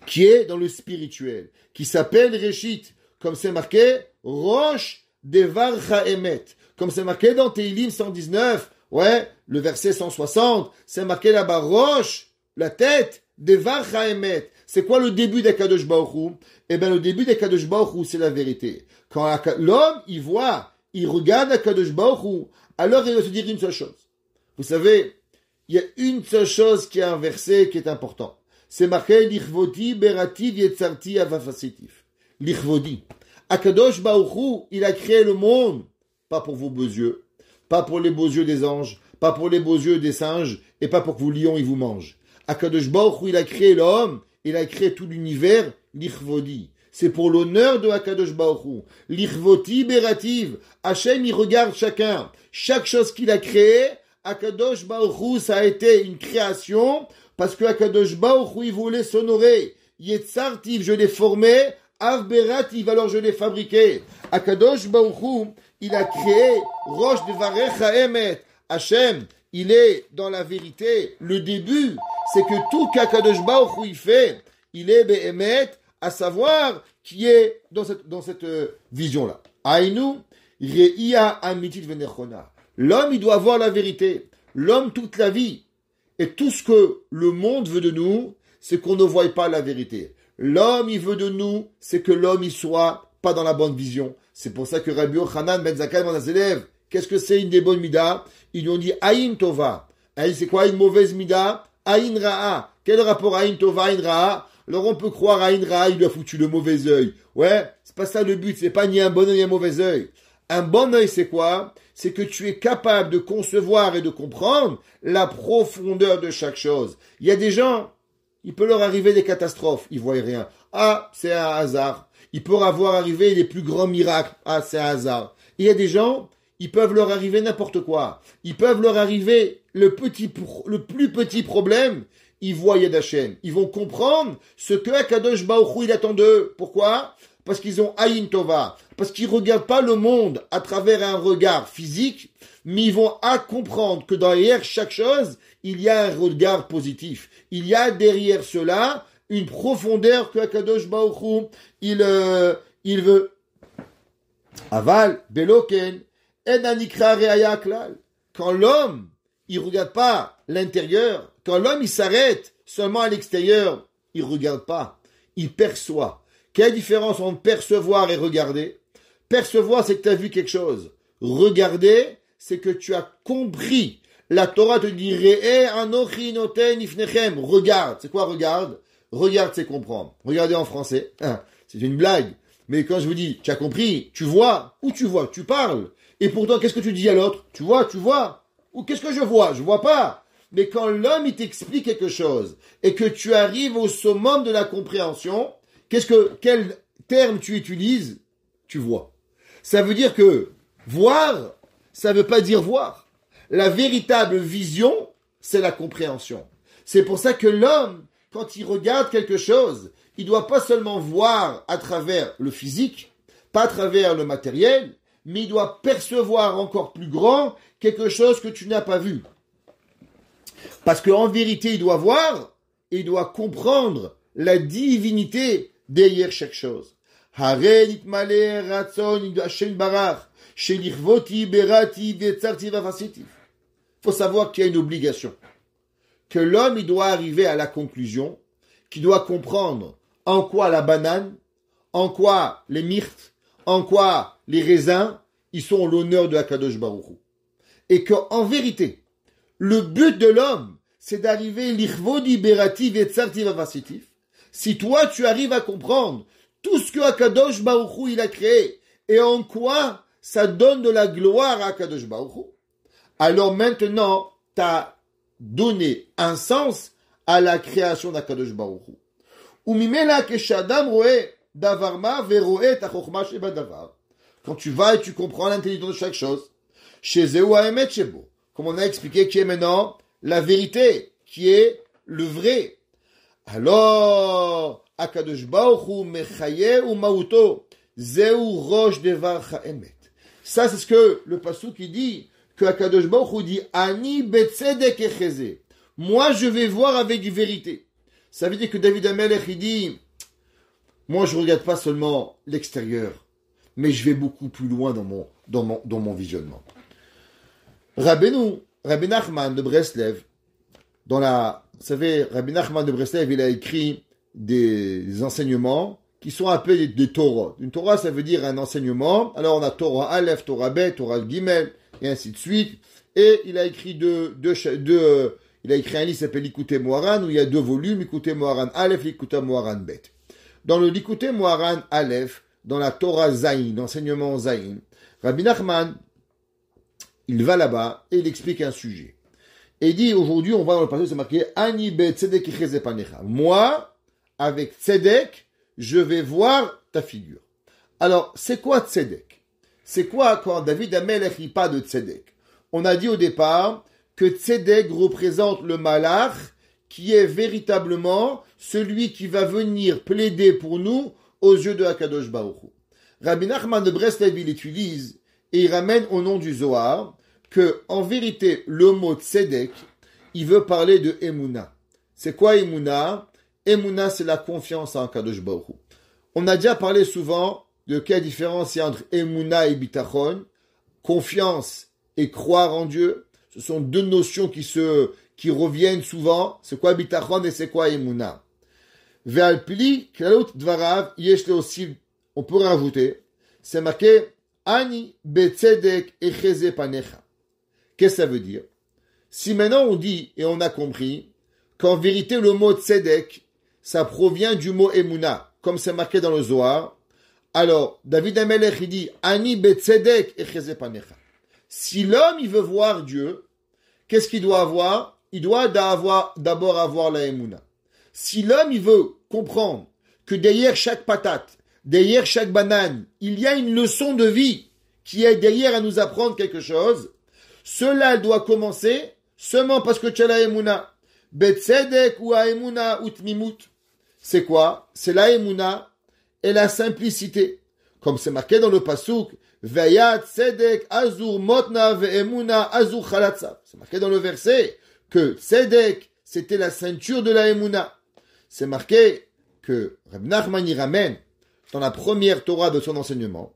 qui est dans le spirituel, qui s'appelle Réchit, comme c'est marqué Roche de Haemet, comme c'est marqué dans Théiline 119, ouais, le verset 160, c'est marqué là-bas Roche, la tête, de Haemet. C'est quoi le début des kadosh Baruch Eh bien, le début des kadosh Baruch c'est la vérité. Quand l'homme, il voit, il regarde kadosh Baruch alors il va se dire une seule chose. Vous savez, il y a une seule chose qui est inversée qui est important. C'est marqué Lichvodi berati vietzarti avafasitif. Lichvodi. Akadosh Baouchou, il a créé le monde, pas pour vos beaux yeux, pas pour les beaux yeux des anges, pas pour les beaux yeux des singes, et pas pour que vous lions ils vous mangent. Akadosh Baouchou, il a créé l'homme, il a créé tout l'univers, Lichvodi. C'est pour l'honneur de Akadosh Baouchou. Lichvoti berativ. Hachem, il regarde chacun. Chaque chose qu'il a créée, Akadosh Baruchou, ça a été une création, parce que Akadosh Baruchou, il voulait s'honorer. je l'ai formé. Avberativ, alors je l'ai fabriqué. Akadosh Baruchou, il a créé Roche de Varecha Emet. Hachem, il est dans la vérité. Le début, c'est que tout qu'Akadosh Baruchou, il fait, il est Emet, à savoir qui est dans cette, dans cette euh, vision-là. Aïnou, Re'ia Amitit Venerchona. L'homme, il doit voir la vérité. L'homme, toute la vie. Et tout ce que le monde veut de nous, c'est qu'on ne voie pas la vérité. L'homme, il veut de nous, c'est que l'homme, il soit pas dans la bonne vision. C'est pour ça que Rabbi Ochanan, Ben Zakkai dans ses élèves, qu'est-ce que c'est une des bonnes midas Ils lui ont dit Aïn Tova. c'est quoi une mauvaise mida Aïn Ra'a. Quel rapport Aïn Tova, Aïn Ra'a Alors on peut croire Aïn Ra'a, il lui a foutu le mauvais œil. Ouais, c'est pas ça le but, c'est pas ni un bon œil ni un mauvais œil. Un bon œil, c'est quoi c'est que tu es capable de concevoir et de comprendre la profondeur de chaque chose. Il y a des gens, il peut leur arriver des catastrophes, ils voient rien. Ah, c'est un hasard. Il peut avoir arrivé les plus grands miracles. Ah, c'est un hasard. Il y a des gens, ils peuvent leur arriver n'importe quoi. Ils peuvent leur arriver le petit, le plus petit problème. Ils voient Yad Ils vont comprendre ce que Akadosh Baruch il attend d'eux. Pourquoi? parce qu'ils ont Aïn Tova, parce qu'ils regardent pas le monde à travers un regard physique, mais ils vont à comprendre que derrière chaque chose, il y a un regard positif. Il y a derrière cela une profondeur que Akadosh il, euh, il veut. Aval, Beloken, Enanikra Reayaklal. Quand l'homme, il regarde pas l'intérieur, quand l'homme, il s'arrête seulement à l'extérieur, il regarde pas, il perçoit quelle différence entre percevoir et regarder Percevoir, c'est que tu as vu quelque chose. Regarder, c'est que tu as compris. La Torah te dit Regarde. C'est quoi regarde Regarde, c'est comprendre. Regardez en français. Hein, c'est une blague. Mais quand je vous dis, tu as compris, tu vois, ou tu vois, tu parles. Et pourtant, qu'est-ce que tu dis à l'autre Tu vois, tu vois. Ou qu'est-ce que je vois Je vois pas. Mais quand l'homme, il t'explique quelque chose, et que tu arrives au summum de la compréhension, Qu'est-ce que, quel terme tu utilises Tu vois. Ça veut dire que voir, ça veut pas dire voir. La véritable vision, c'est la compréhension. C'est pour ça que l'homme, quand il regarde quelque chose, il doit pas seulement voir à travers le physique, pas à travers le matériel, mais il doit percevoir encore plus grand quelque chose que tu n'as pas vu. Parce qu'en vérité, il doit voir et il doit comprendre la divinité derrière chaque chose. Faut savoir qu'il y a une obligation. Que l'homme, il doit arriver à la conclusion, qu'il doit comprendre en quoi la banane, en quoi les myrtes, en quoi les raisins, ils sont l'honneur de la kadosh hu Et que, en vérité, le but de l'homme, c'est d'arriver l'irvo libératif et si toi, tu arrives à comprendre tout ce que Akadosh Baruchou il a créé et en quoi ça donne de la gloire à Akadosh Baruchou, alors maintenant, tu as donné un sens à la création d'Akadosh Baruchou. Quand tu vas et tu comprends l'intelligence de chaque chose, chez comme on a expliqué, qui est maintenant la vérité, qui est le vrai, alors, Akadosh Baruch ou Mauto, Zeu Rosh Devar Haemet. Ça, c'est ce que le pasou qui dit, que Akadosh Baruch dit, Ani Betzedek Echeze. Moi, je vais voir avec vérité. Ça veut dire que David Amelech, il dit, moi, je regarde pas seulement l'extérieur, mais je vais beaucoup plus loin dans mon, dans mon, dans mon visionnement. Rabbeinu, Rabbi de Breslev, dans la vous savez, Rabbi Nachman de Breslev, il a écrit des enseignements qui sont appelés des Torahs. Une Torah, ça veut dire un enseignement. Alors, on a Torah Aleph, Torah Bet, Torah Gimel, et ainsi de suite. Et il a écrit deux, il a écrit un livre qui s'appelle Likuté Moharan, où il y a deux volumes, écoutez Moharan Aleph, Likuté Moharan Bet. Dans le Likuté Moharan Aleph, dans la Torah Zayin, l'enseignement Zayin, Rabbi Nachman, il va là-bas et il explique un sujet. Et dit aujourd'hui, on voit dans le passage, c'est marqué Moi, avec Tzedek, je vais voir ta figure. Alors, c'est quoi Tzedek C'est quoi quand David Amel pas de Tzedek On a dit au départ que Tzedek représente le malach qui est véritablement celui qui va venir plaider pour nous aux yeux de Hakadosh Baruch Rabbi Nachman de brest il utilise et il ramène au nom du Zohar que, en vérité, le mot tzedek, il veut parler de Emuna. C'est quoi Emuna? Emouna, c'est la confiance en Kadosh Baruch. On a déjà parlé souvent de quelle différence il y a entre Emuna et Bitachon, confiance et croire en Dieu. Ce sont deux notions qui se, qui reviennent souvent. C'est quoi Bitachon et c'est quoi Emouna? Ve'alpli, dvarav, aussi, on peut rajouter, c'est marqué, Ani betzedek echeze panecha. Qu'est-ce que ça veut dire Si maintenant on dit et on a compris qu'en vérité le mot tzedek, ça provient du mot emuna, comme c'est marqué dans le Zohar, alors David Amelech il dit Ani betzedek Si l'homme il veut voir Dieu, qu'est-ce qu'il doit avoir Il doit d'abord avoir la emuna. Si l'homme il veut comprendre que derrière chaque patate, derrière chaque banane, il y a une leçon de vie qui est derrière à nous apprendre quelque chose, cela doit commencer seulement parce que tu as la ou C'est quoi C'est la et la simplicité. Comme c'est marqué dans le Pasuk, Veyat sedek Azur Motna Ve'emuna Azur Khalatsa. C'est marqué dans le verset que sedek c'était la ceinture de la C'est marqué que Reb Nachman dans la première Torah de son enseignement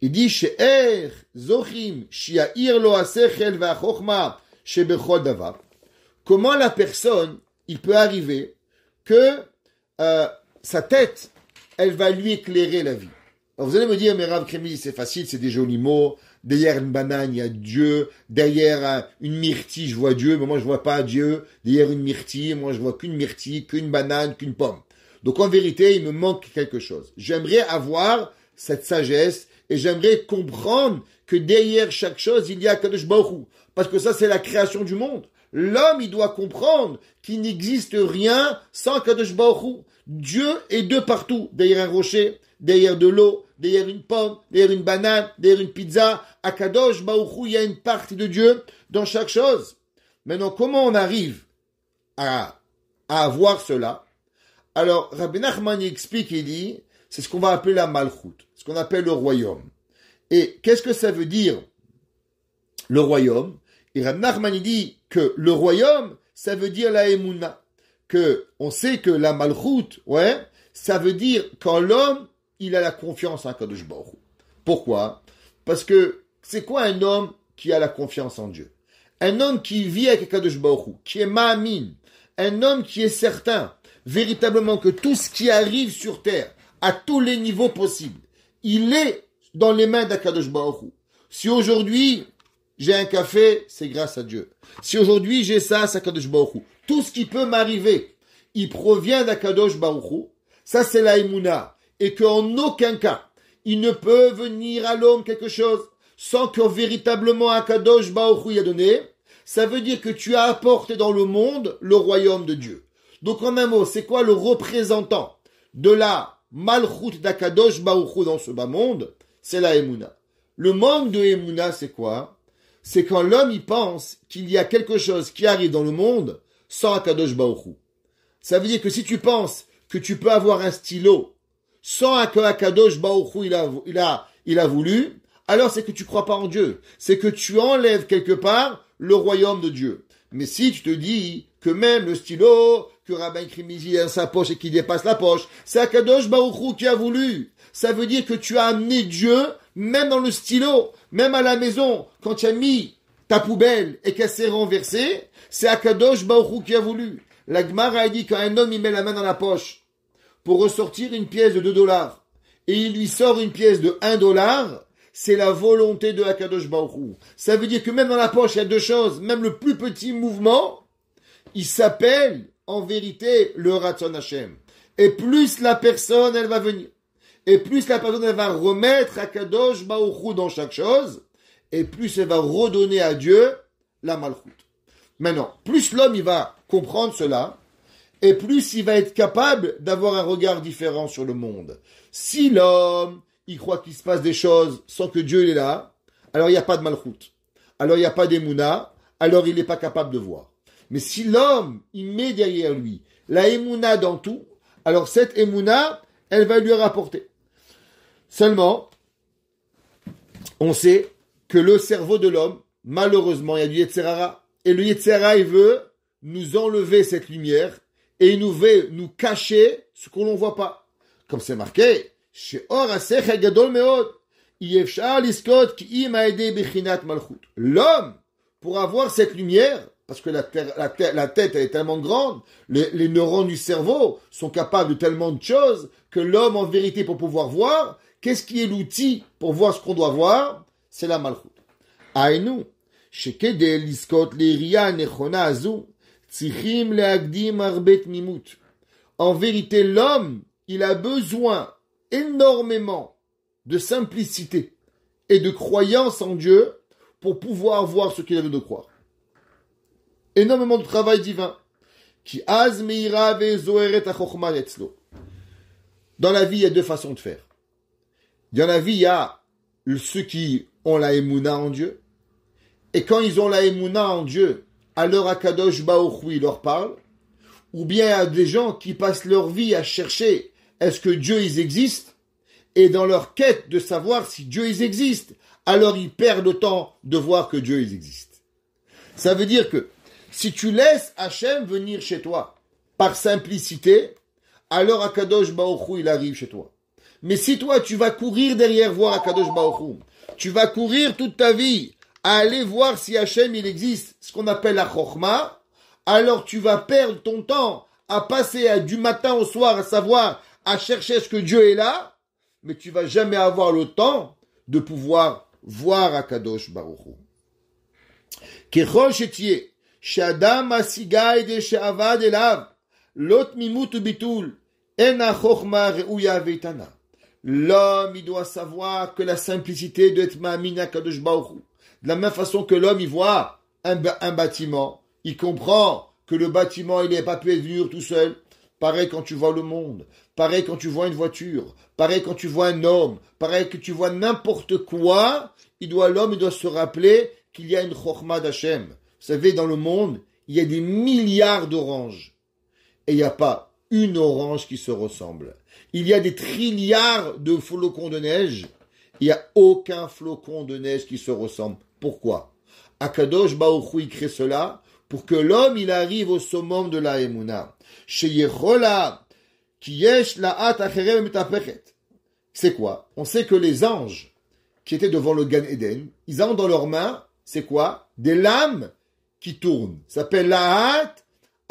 il dit, Comment la personne, il peut arriver que euh, sa tête, elle va lui éclairer la vie. Alors vous allez me dire, mais Rav c'est facile, c'est des jolis mots. Derrière une banane, il y a Dieu. Derrière euh, une myrtille, je vois Dieu, mais moi je vois pas Dieu. Derrière une myrtille, moi je vois qu'une myrtille, qu'une banane, qu'une pomme. Donc en vérité, il me manque quelque chose. J'aimerais avoir cette sagesse et j'aimerais comprendre que derrière chaque chose, il y a Kadosh Baruch Parce que ça, c'est la création du monde. L'homme, il doit comprendre qu'il n'existe rien sans Kadosh Baruch Dieu est de partout, derrière un rocher, derrière de l'eau, derrière une pomme, derrière une banane, derrière une pizza. À Kadosh Baruch il y a une partie de Dieu dans chaque chose. Maintenant, comment on arrive à, à avoir cela Alors, Rabbi Nachman explique, il dit, c'est ce qu'on va appeler la malchoute, ce qu'on appelle le royaume. Et qu'est-ce que ça veut dire le royaume Et Rab dit que le royaume, ça veut dire la Emouna. Que on sait que la malchoute, ouais, ça veut dire quand l'homme, il a la confiance en Kadosh Baruch. Pourquoi Parce que c'est quoi un homme qui a la confiance en Dieu Un homme qui vit avec Kadosh Baruch, qui est ma'amin, un homme qui est certain véritablement que tout ce qui arrive sur terre, à tous les niveaux possibles. Il est dans les mains d'Akadosh Baruch Si aujourd'hui j'ai un café, c'est grâce à Dieu. Si aujourd'hui j'ai ça, c'est Akadosh Baruch Tout ce qui peut m'arriver, il provient d'Akadosh Baruch Ça c'est la Et qu'en aucun cas, il ne peut venir à l'homme quelque chose sans que véritablement Akadosh Baruch y a donné. Ça veut dire que tu as apporté dans le monde le royaume de Dieu. Donc en un mot, c'est quoi le représentant de la Malchut d'Akadosh dans ce bas monde, c'est la Emouna. Le manque de Emouna, c'est quoi C'est quand l'homme y pense qu'il y a quelque chose qui arrive dans le monde sans Akadosh Baruchou. Ça veut dire que si tu penses que tu peux avoir un stylo sans Akadosh Baruchou il a, il, a, il a voulu, alors c'est que tu crois pas en Dieu. C'est que tu enlèves quelque part le royaume de Dieu. Mais si tu te dis que même le stylo, que Rabbi Krimizi dans sa poche et qui dépasse la poche. C'est Akadosh Baruchou qui a voulu. Ça veut dire que tu as amené Dieu, même dans le stylo, même à la maison, quand tu as mis ta poubelle et qu'elle s'est renversée, c'est Akadosh Baruchou qui a voulu. La Gemara a dit qu'un homme y met la main dans la poche pour ressortir une pièce de 2 dollars et il lui sort une pièce de 1 dollar, c'est la volonté de Akadosh Baruchou. Ça veut dire que même dans la poche, il y a deux choses. Même le plus petit mouvement, il s'appelle en vérité le Ratson Hashem. Et plus la personne, elle va venir. Et plus la personne, elle va remettre à Kadosh Baouchou dans chaque chose. Et plus elle va redonner à Dieu la malchoute. Maintenant, plus l'homme, il va comprendre cela, et plus il va être capable d'avoir un regard différent sur le monde. Si l'homme, il croit qu'il se passe des choses sans que Dieu est là, alors il n'y a pas de malchoute. Alors il n'y a pas d'émouna, alors il n'est pas capable de voir. Mais si l'homme, il met derrière lui la émouna dans tout, alors cette émouna, elle va lui rapporter. Seulement, on sait que le cerveau de l'homme, malheureusement, il y a du Yetzerara. Et le Yetzerara, il veut nous enlever cette lumière et il nous veut nous cacher ce qu'on ne voit pas. Comme c'est marqué, L'homme, pour avoir cette lumière, parce que la, la, tête elle est tellement grande, les, neurones du cerveau sont capables de tellement de choses que l'homme en vérité pour pouvoir voir, qu'est-ce qui est l'outil pour voir ce qu'on doit voir C'est la malchoute. En vérité, l'homme, il a besoin énormément de simplicité et de croyance en Dieu pour pouvoir voir ce qu'il avait de croire énormément de travail divin. Qui Dans la vie, il y a deux façons de faire. Dans la vie, il y a ceux qui ont la émouna en Dieu. Et quand ils ont la émouna en Dieu, alors Akadosh Baochoui leur parle. Ou bien il y a des gens qui passent leur vie à chercher est-ce que Dieu ils existent et dans leur quête de savoir si Dieu ils existe, alors ils perdent le temps de voir que Dieu ils existe. Ça veut dire que si tu laisses Hachem venir chez toi par simplicité, alors Akadosh Baoru il arrive chez toi. Mais si toi tu vas courir derrière voir Akadosh Baoru, tu vas courir toute ta vie à aller voir si Hachem il existe, ce qu'on appelle la alors tu vas perdre ton temps à passer du matin au soir à savoir, à chercher ce que Dieu est là, mais tu vas jamais avoir le temps de pouvoir voir Akadosh Baruch Hu. L'homme, il doit savoir que la simplicité doit être Ma'amina Kadosh De la même façon que l'homme, il voit un, bâtiment, il comprend que le bâtiment, il n'est pas pu venir tout seul. Pareil quand tu vois le monde, pareil quand tu vois une voiture, pareil quand tu vois un homme, pareil que tu vois n'importe quoi, il doit l'homme, il doit se rappeler qu'il y a une Chochma d'Hachem vous savez, dans le monde, il y a des milliards d'oranges. Et il n'y a pas une orange qui se ressemble. Il y a des trilliards de flocons de neige. Il n'y a aucun flocon de neige qui se ressemble. Pourquoi Akadosh Baoru, crée cela pour que l'homme, il arrive au summum de la Emouna. C'est quoi On sait que les anges qui étaient devant le Gan Eden, ils ont dans leurs mains, c'est quoi Des lames qui tourne. S'appelle la à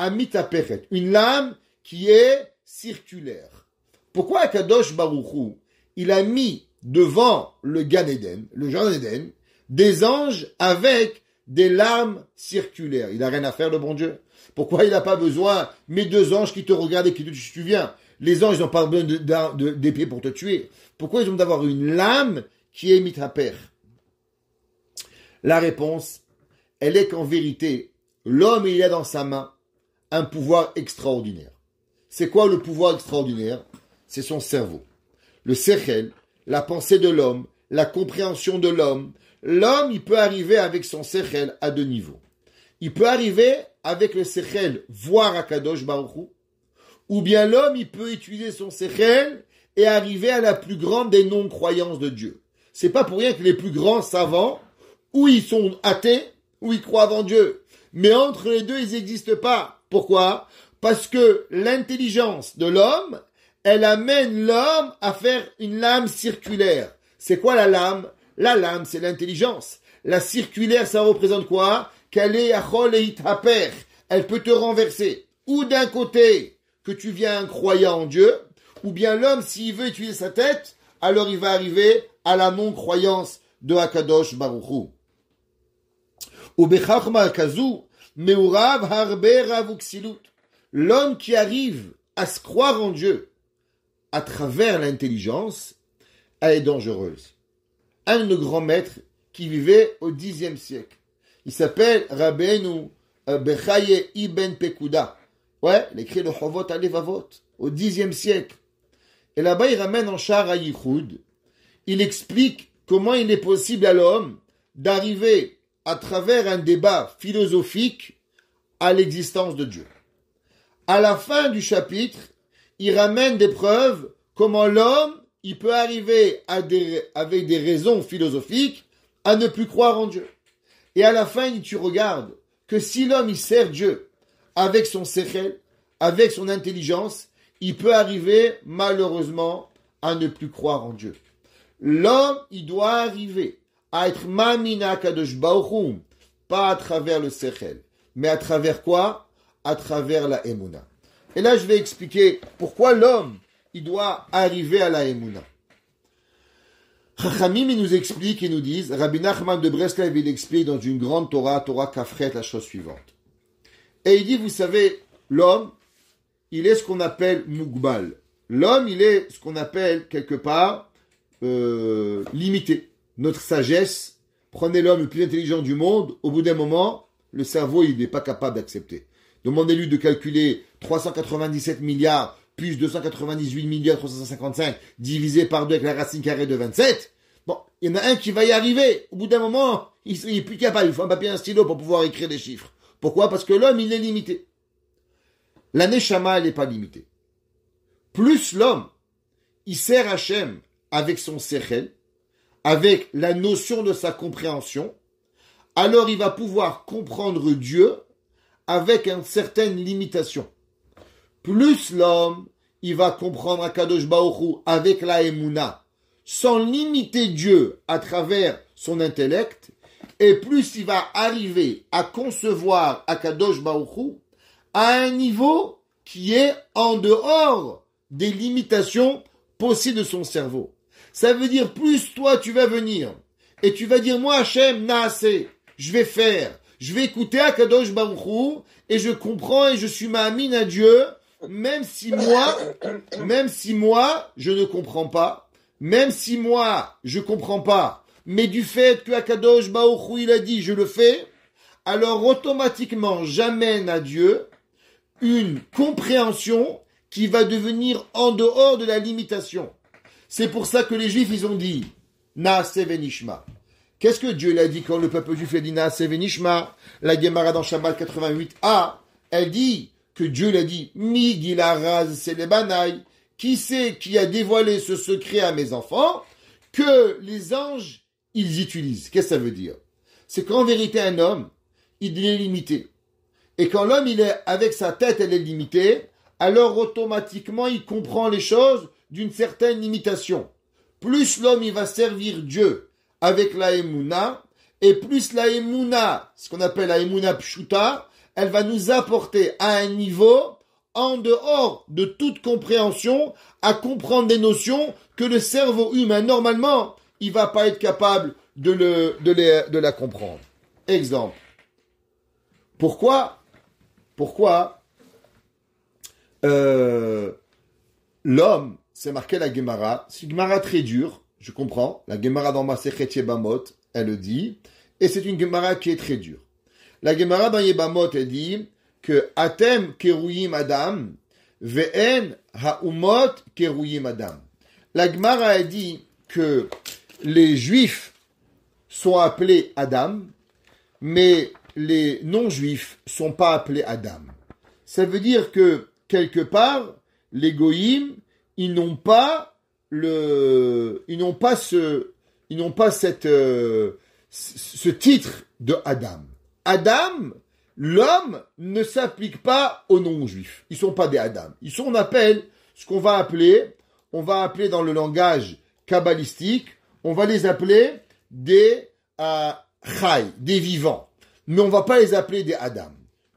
amitapechet. Une lame qui est circulaire. Pourquoi Kadosh Baruchou, il a mis devant le Gan Eden, le jardin Eden, des anges avec des lames circulaires. Il n'a rien à faire, le bon Dieu. Pourquoi il n'a pas besoin mes deux anges qui te regardent et qui te disent tu viens Les anges n'ont pas besoin pieds pour te tuer. Pourquoi ils ont d'avoir une lame qui est père La réponse elle est qu'en vérité, l'homme, il a dans sa main un pouvoir extraordinaire. C'est quoi le pouvoir extraordinaire C'est son cerveau. Le sechel, la pensée de l'homme, la compréhension de l'homme. L'homme, il peut arriver avec son sechel à deux niveaux. Il peut arriver avec le sechel voir Akadosh Baruchou, ou bien l'homme, il peut utiliser son sechel et arriver à la plus grande des non-croyances de Dieu. C'est pas pour rien que les plus grands savants, ou ils sont athées, ou ils croient en Dieu. Mais entre les deux, ils n'existent pas. Pourquoi Parce que l'intelligence de l'homme, elle amène l'homme à faire une lame circulaire. C'est quoi la lame La lame, c'est l'intelligence. La circulaire, ça représente quoi Qu'elle est achol et Elle peut te renverser. Ou d'un côté, que tu viens croyant en Dieu, ou bien l'homme, s'il veut utiliser sa tête, alors il va arriver à la non-croyance de Akadosh Baruchou. L'homme qui arrive à se croire en Dieu à travers l'intelligence, elle est dangereuse. Un de nos grands maîtres qui vivait au Xe siècle, il s'appelle Rabbeinu euh, Bechaye Ibn Pekuda. Ouais, il de le Chavot au Xe siècle. Et là-bas, il ramène en char à Yichud. Il explique comment il est possible à l'homme d'arriver à travers un débat philosophique à l'existence de Dieu. À la fin du chapitre, il ramène des preuves comment l'homme, il peut arriver avec des raisons philosophiques à ne plus croire en Dieu. Et à la fin, tu regardes que si l'homme, il sert Dieu avec son séchel, avec son intelligence, il peut arriver malheureusement à ne plus croire en Dieu. L'homme, il doit arriver être mamina kadosh pas à travers le sechel, mais à travers quoi À travers la Emouna. Et là, je vais expliquer pourquoi l'homme, il doit arriver à la Emouna. Chachamim, il nous explique, il nous dit, Rabbi de Breslev, il explique dans une grande Torah, Torah Kafret, la chose suivante. Et il dit, vous savez, l'homme, il est ce qu'on appelle Mugbal. L'homme, il est ce qu'on appelle quelque part euh, limité notre sagesse, prenez l'homme le plus intelligent du monde, au bout d'un moment, le cerveau, il n'est pas capable d'accepter. Demandez-lui de calculer 397 milliards plus 298 milliards 355 divisé par 2 avec la racine carrée de 27. Bon, il y en a un qui va y arriver. Au bout d'un moment, il n'est plus capable. Il faut un papier, un stylo pour pouvoir écrire des chiffres. Pourquoi Parce que l'homme, il est limité. L'année Shama, elle n'est pas limitée. Plus l'homme, il sert Hachem avec son Sechel, avec la notion de sa compréhension, alors il va pouvoir comprendre Dieu avec une certaine limitation. Plus l'homme, il va comprendre Akadosh Baoru avec la Emuna, sans limiter Dieu à travers son intellect, et plus il va arriver à concevoir Akadosh Baoru à un niveau qui est en dehors des limitations possibles de son cerveau. Ça veut dire plus toi tu vas venir et tu vas dire moi Hachem c'est je vais faire, je vais écouter Akadosh Baruchou et je comprends et je suis ma amine à Dieu, même si moi, même si moi je ne comprends pas, même si moi je comprends pas, mais du fait que Akadosh Baruchou il a dit je le fais, alors automatiquement j'amène à Dieu une compréhension qui va devenir en dehors de la limitation. C'est pour ça que les Juifs, ils ont dit na' Qu'est-ce que Dieu l'a dit quand le peuple juif a dit Nasévenishma? La Gemara dans Shabbat 88a, elle dit que Dieu l'a dit Mi les Selebanai. Qui c'est qui a dévoilé ce secret à mes enfants que les anges, ils utilisent Qu'est-ce que ça veut dire C'est qu'en vérité, un homme, il est limité. Et quand l'homme, il est avec sa tête, elle est limitée, alors automatiquement, il comprend les choses d'une certaine imitation. Plus l'homme il va servir Dieu avec la Emouna, et plus la Emouna, ce qu'on appelle la Emouna Pshuta, elle va nous apporter à un niveau en dehors de toute compréhension à comprendre des notions que le cerveau humain, normalement, il va pas être capable de, de, la comprendre. Exemple. Pourquoi Pourquoi euh, l'homme c'est marqué la Gemara. C'est Gemara très dure, je comprends. La Gemara dans Masechet Yebamot, elle le dit. Et c'est une Gemara qui est très dure. La Gemara dans Yebamot, elle dit que Atem Keruyim Adam, Ve'en Ha'umot Keruyim Adam. La Gemara a dit que les Juifs sont appelés Adam, mais les non-Juifs ne sont pas appelés Adam. Ça veut dire que, quelque part, les ils n'ont pas le, ils n'ont pas ce, ils n'ont pas cette, euh, ce titre de Adam. Adam, l'homme ne s'applique pas aux non-juifs. Ils sont pas des Adam. Ils sont, on appelle, ce qu'on va appeler, on va appeler dans le langage kabbalistique, on va les appeler des euh, chai, des vivants. Mais on va pas les appeler des Adam.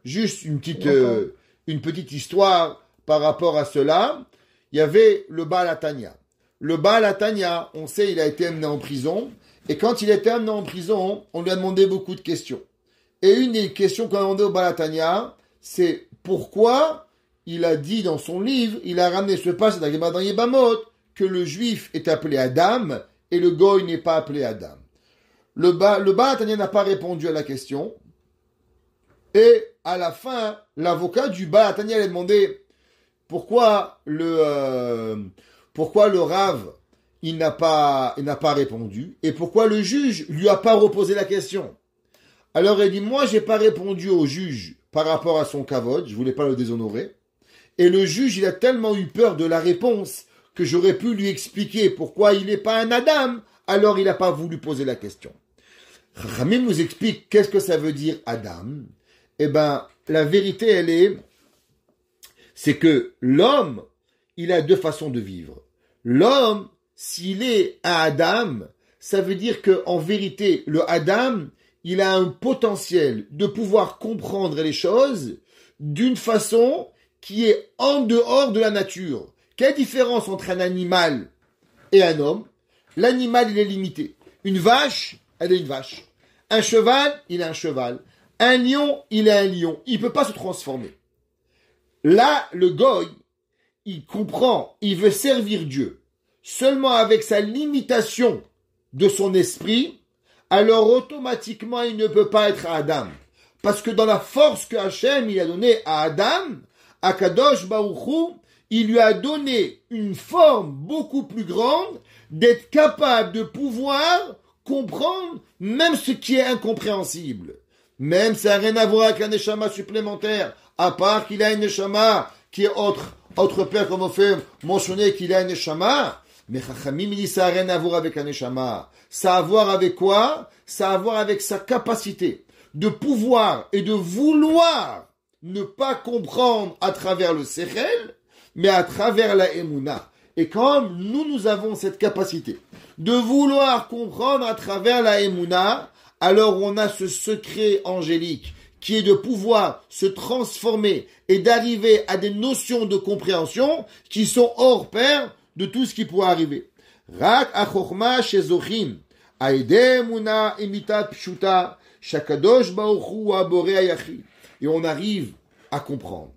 Juste une petite, euh, une petite histoire par rapport à cela il y avait le Balatania. Le Balatania, on sait, il a été amené en prison. Et quand il était amené en prison, on lui a demandé beaucoup de questions. Et une des questions qu'on a demandé au Balatania, c'est pourquoi il a dit dans son livre, il a ramené ce passage dans Yébamot, que le juif est appelé Adam et le goy n'est pas appelé Adam. Le, Balatania n'a pas répondu à la question. Et à la fin, l'avocat du Balatania lui a demandé pourquoi le, euh, pourquoi le rave, il n'a pas, il n'a pas répondu et pourquoi le juge lui a pas reposé la question Alors elle dit moi j'ai pas répondu au juge par rapport à son cavode, je voulais pas le déshonorer. Et le juge, il a tellement eu peur de la réponse que j'aurais pu lui expliquer pourquoi il n'est pas un Adam, alors il n'a pas voulu poser la question. Ramim nous explique qu'est-ce que ça veut dire Adam. Eh ben, la vérité, elle est c'est que l'homme, il a deux façons de vivre. L'homme, s'il est un Adam, ça veut dire que en vérité, le Adam, il a un potentiel de pouvoir comprendre les choses d'une façon qui est en dehors de la nature. Quelle différence entre un animal et un homme L'animal, il est limité. Une vache, elle est une vache. Un cheval, il est un cheval. Un lion, il est un lion. Il ne peut pas se transformer. Là, le goy, il comprend, il veut servir Dieu, seulement avec sa limitation de son esprit, alors automatiquement il ne peut pas être Adam. Parce que dans la force que Hachem il a donnée à Adam, à Kadosh Baruchou, il lui a donné une forme beaucoup plus grande d'être capable de pouvoir comprendre même ce qui est incompréhensible. Même ça n'a rien à voir avec un échama supplémentaire, à part qu'il a une neshama qui est autre, autre père comme on fait mentionner qu'il a une neshama. Mais Chachamim, dit, ça n'a rien à voir avec un neshama. Ça a à voir avec quoi? Ça a à voir avec sa capacité de pouvoir et de vouloir ne pas comprendre à travers le Sechel, mais à travers la Emouna. Et comme nous, nous avons cette capacité de vouloir comprendre à travers la Emouna, alors on a ce secret angélique qui est de pouvoir se transformer et d'arriver à des notions de compréhension qui sont hors pair de tout ce qui pourrait arriver. Rak shezochim, imitat pshuta, Et on arrive à comprendre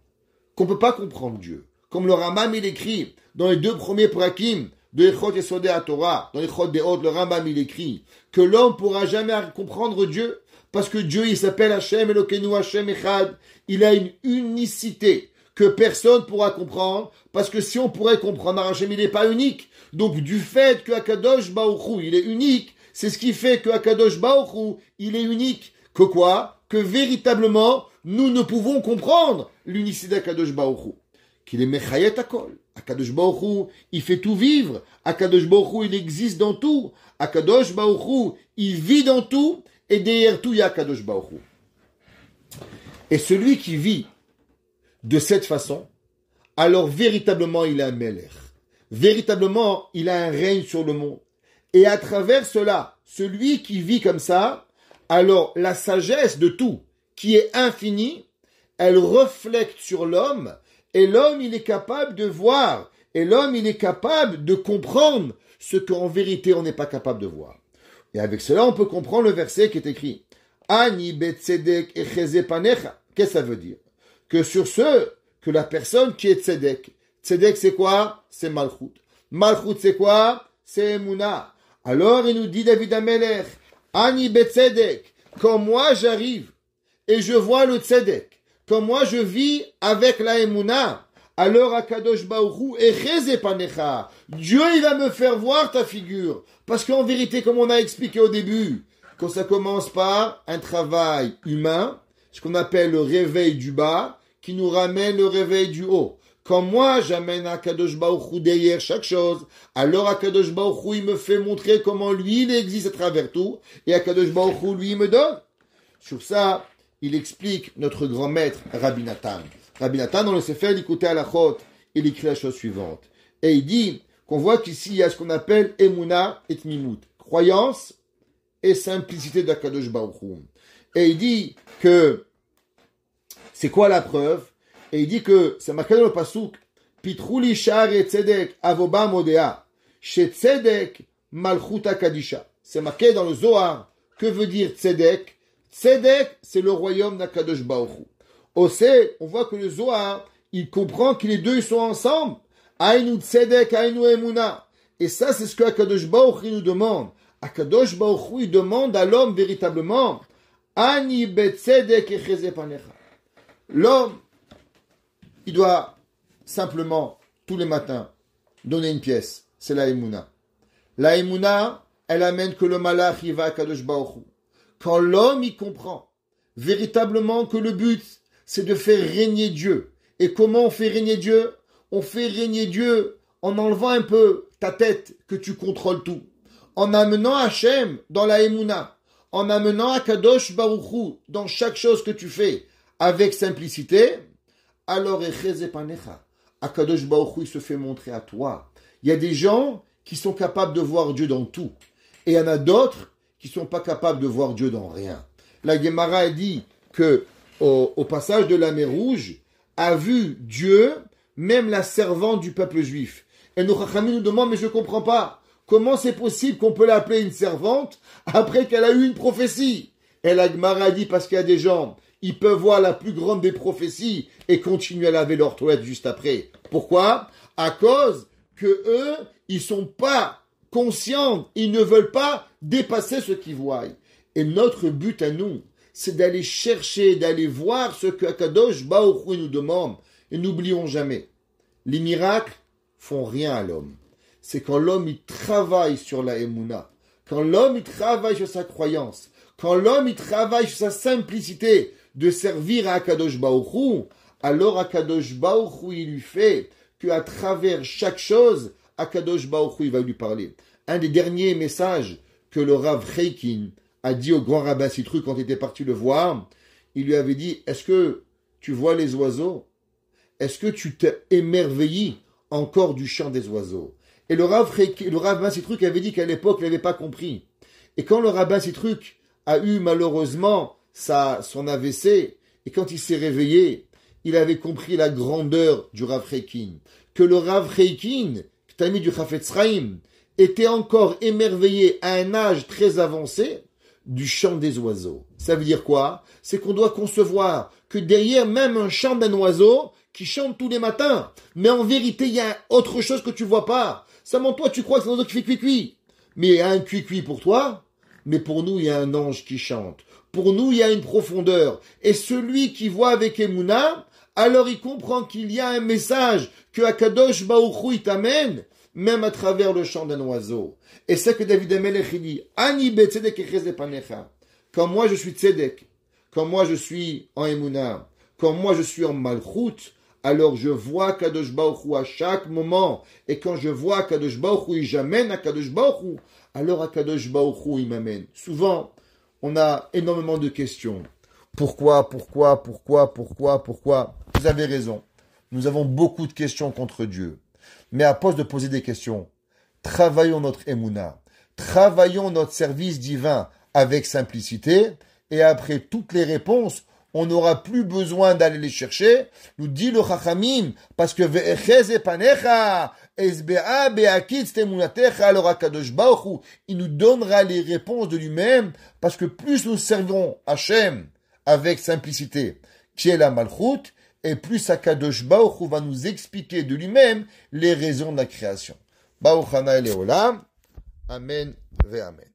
qu'on ne peut pas comprendre Dieu. Comme le Ramam, il écrit dans les deux premiers prakim, de Echot à Torah, dans Echot des Hôtes, le Rambam, il écrit que l'homme pourra jamais comprendre Dieu parce que Dieu, il s'appelle Hachem, kenou Hachem Echad. Il a une unicité que personne pourra comprendre parce que si on pourrait comprendre Hachem, il n'est pas unique. Donc, du fait que Akadosh Baouchou, il est unique, c'est ce qui fait que Akadosh Baouchou, il est unique. Que quoi? Que véritablement, nous ne pouvons comprendre l'unicité d'Akadosh Baouchou. Qu'il est Mechayet Akol. Akadosh Hu, il fait tout vivre. Akadosh Hu, il existe dans tout. Akadosh Hu, il vit dans tout. Et derrière tout, il y a Akadosh Hu. Et celui qui vit de cette façon, alors véritablement, il a un Meler. Véritablement, il a un règne sur le monde. Et à travers cela, celui qui vit comme ça, alors la sagesse de tout, qui est infinie, elle reflète sur l'homme et l'homme, il est capable de voir. Et l'homme, il est capable de comprendre ce qu'en vérité on n'est pas capable de voir. Et avec cela, on peut comprendre le verset qui est écrit. Ani betzedek echezepanecha. Qu'est-ce que ça veut dire? Que sur ce, que la personne qui est tzedek. Tzedek, c'est quoi? C'est malchut. Malchut, c'est quoi? C'est emuna. Alors, il nous dit David Amelech. Ani betzedek. Quand moi j'arrive et je vois le tzedek, quand moi je vis avec la Emouna, alors Akadosh Baoru et Dieu il va me faire voir ta figure. Parce qu'en vérité, comme on a expliqué au début, quand ça commence par un travail humain, ce qu'on appelle le réveil du bas, qui nous ramène le réveil du haut. Quand moi j'amène Akadosh Baruchou derrière chaque chose, alors Akadosh Baruchou il me fait montrer comment lui il existe à travers tout, et Akadosh Baruchou lui il me donne. Sur ça, il explique notre grand maître Rabbi Nathan. Rabbi Nathan, dans le Sefer, écoutait à la chôte, il écrit la chose suivante. Et il dit qu'on voit qu'ici, il y a ce qu'on appelle emuna et Tmimut, croyance et simplicité d'Akadosh Baruch Et il dit que c'est quoi la preuve Et il dit que c'est marqué dans le Pasuk, Pitrouli Shar Tzedek, Avoba Modea, chez Tzedek, Malchuta C'est marqué dans le Zohar. Que veut dire Tzedek Tzedek, c'est le royaume d'Akadosh Baoru. Aussi, on voit que le Zohar, il comprend que les deux sont ensemble. Aïnou Tzedek, Aïnou Emouna. Et ça, c'est ce que Akadosh Baruch nous demande. Akadosh Baruch il demande à l'homme véritablement, Ani L'homme, il doit simplement, tous les matins, donner une pièce. C'est la Emouna. La Emouna, elle amène que le malach y va à Kadosh Baruch quand l'homme y comprend véritablement que le but, c'est de faire régner Dieu. Et comment on fait régner Dieu On fait régner Dieu en enlevant un peu ta tête que tu contrôles tout, en amenant Hachem dans la Emouna, en amenant Akadosh Baruchou dans chaque chose que tu fais avec simplicité, alors Echezepanecha, Akadosh Baruchou il se fait montrer à toi. Il y a des gens qui sont capables de voir Dieu dans tout. Et il y en a d'autres qui sont pas capables de voir Dieu dans rien. La Gemara dit que au, passage de la mer Rouge a vu Dieu, même la servante du peuple juif. Et nos nous demande, mais je comprends pas, comment c'est possible qu'on peut l'appeler une servante après qu'elle a eu une prophétie Et la Gemara dit, parce qu'il y a des gens, ils peuvent voir la plus grande des prophéties et continuer à laver leur toilette juste après. Pourquoi À cause que eux, ils sont pas conscients, Ils ne veulent pas dépasser ce qu'ils voient. Et notre but à nous, c'est d'aller chercher, d'aller voir ce que Akadosh Hu nous demande. Et n'oublions jamais, les miracles font rien à l'homme. C'est quand l'homme il travaille sur la Emouna, quand l'homme il travaille sur sa croyance, quand l'homme il travaille sur sa simplicité de servir à Akadosh Hu, alors Akadosh baourou il lui fait que à travers chaque chose, Akadosh Baruch il va lui parler. Un des derniers messages que le Rav Reikin a dit au grand rabbin Citru quand il était parti le voir, il lui avait dit, est-ce que tu vois les oiseaux Est-ce que tu t'es émerveillé encore du chant des oiseaux Et le Rav, le rabbin Citruc avait dit qu'à l'époque, il n'avait pas compris. Et quand le rabbin Citruc a eu malheureusement sa, son AVC, et quand il s'est réveillé, il avait compris la grandeur du Rav Reikin. Que le Rav Reikin, Tami du Chafetzraïm, était encore émerveillé à un âge très avancé du chant des oiseaux. Ça veut dire quoi C'est qu'on doit concevoir que derrière même un chant d'un oiseau qui chante tous les matins, mais en vérité, il y a autre chose que tu vois pas. Ça toi, tu crois que c'est un oiseau qui fait cuicui. Mais il y a un cuicui pour toi, mais pour nous, il y a un ange qui chante. Pour nous, il y a une profondeur. Et celui qui voit avec Emouna, alors il comprend qu'il y a un message que Akadosh Baruchou il t'amène, même à travers le chant d'un oiseau. Et c'est que David Amelech dit, Ani Quand moi je suis tzedek, quand moi je suis en Emouna, quand moi je suis en Malchut, alors je vois Kadosh Baruch à chaque moment. Et quand je vois Kadosh Baruch il j'amène à Kadosh alors Akadosh Kadosh il m'amène. Souvent, on a énormément de questions. Pourquoi, pourquoi, pourquoi, pourquoi, pourquoi vous avez raison. Nous avons beaucoup de questions contre Dieu. Mais à poste de poser des questions, travaillons notre émouna, travaillons notre service divin avec simplicité, et après toutes les réponses, on n'aura plus besoin d'aller les chercher, nous dit le Chachamim, parce que il nous donnera les réponses de lui-même, parce que plus nous servons Hachem avec simplicité, qui est la malchoute, et plus Akadosh Baruch va nous expliquer de lui-même les raisons de la création. Bauchana Hana Amen ve Amen.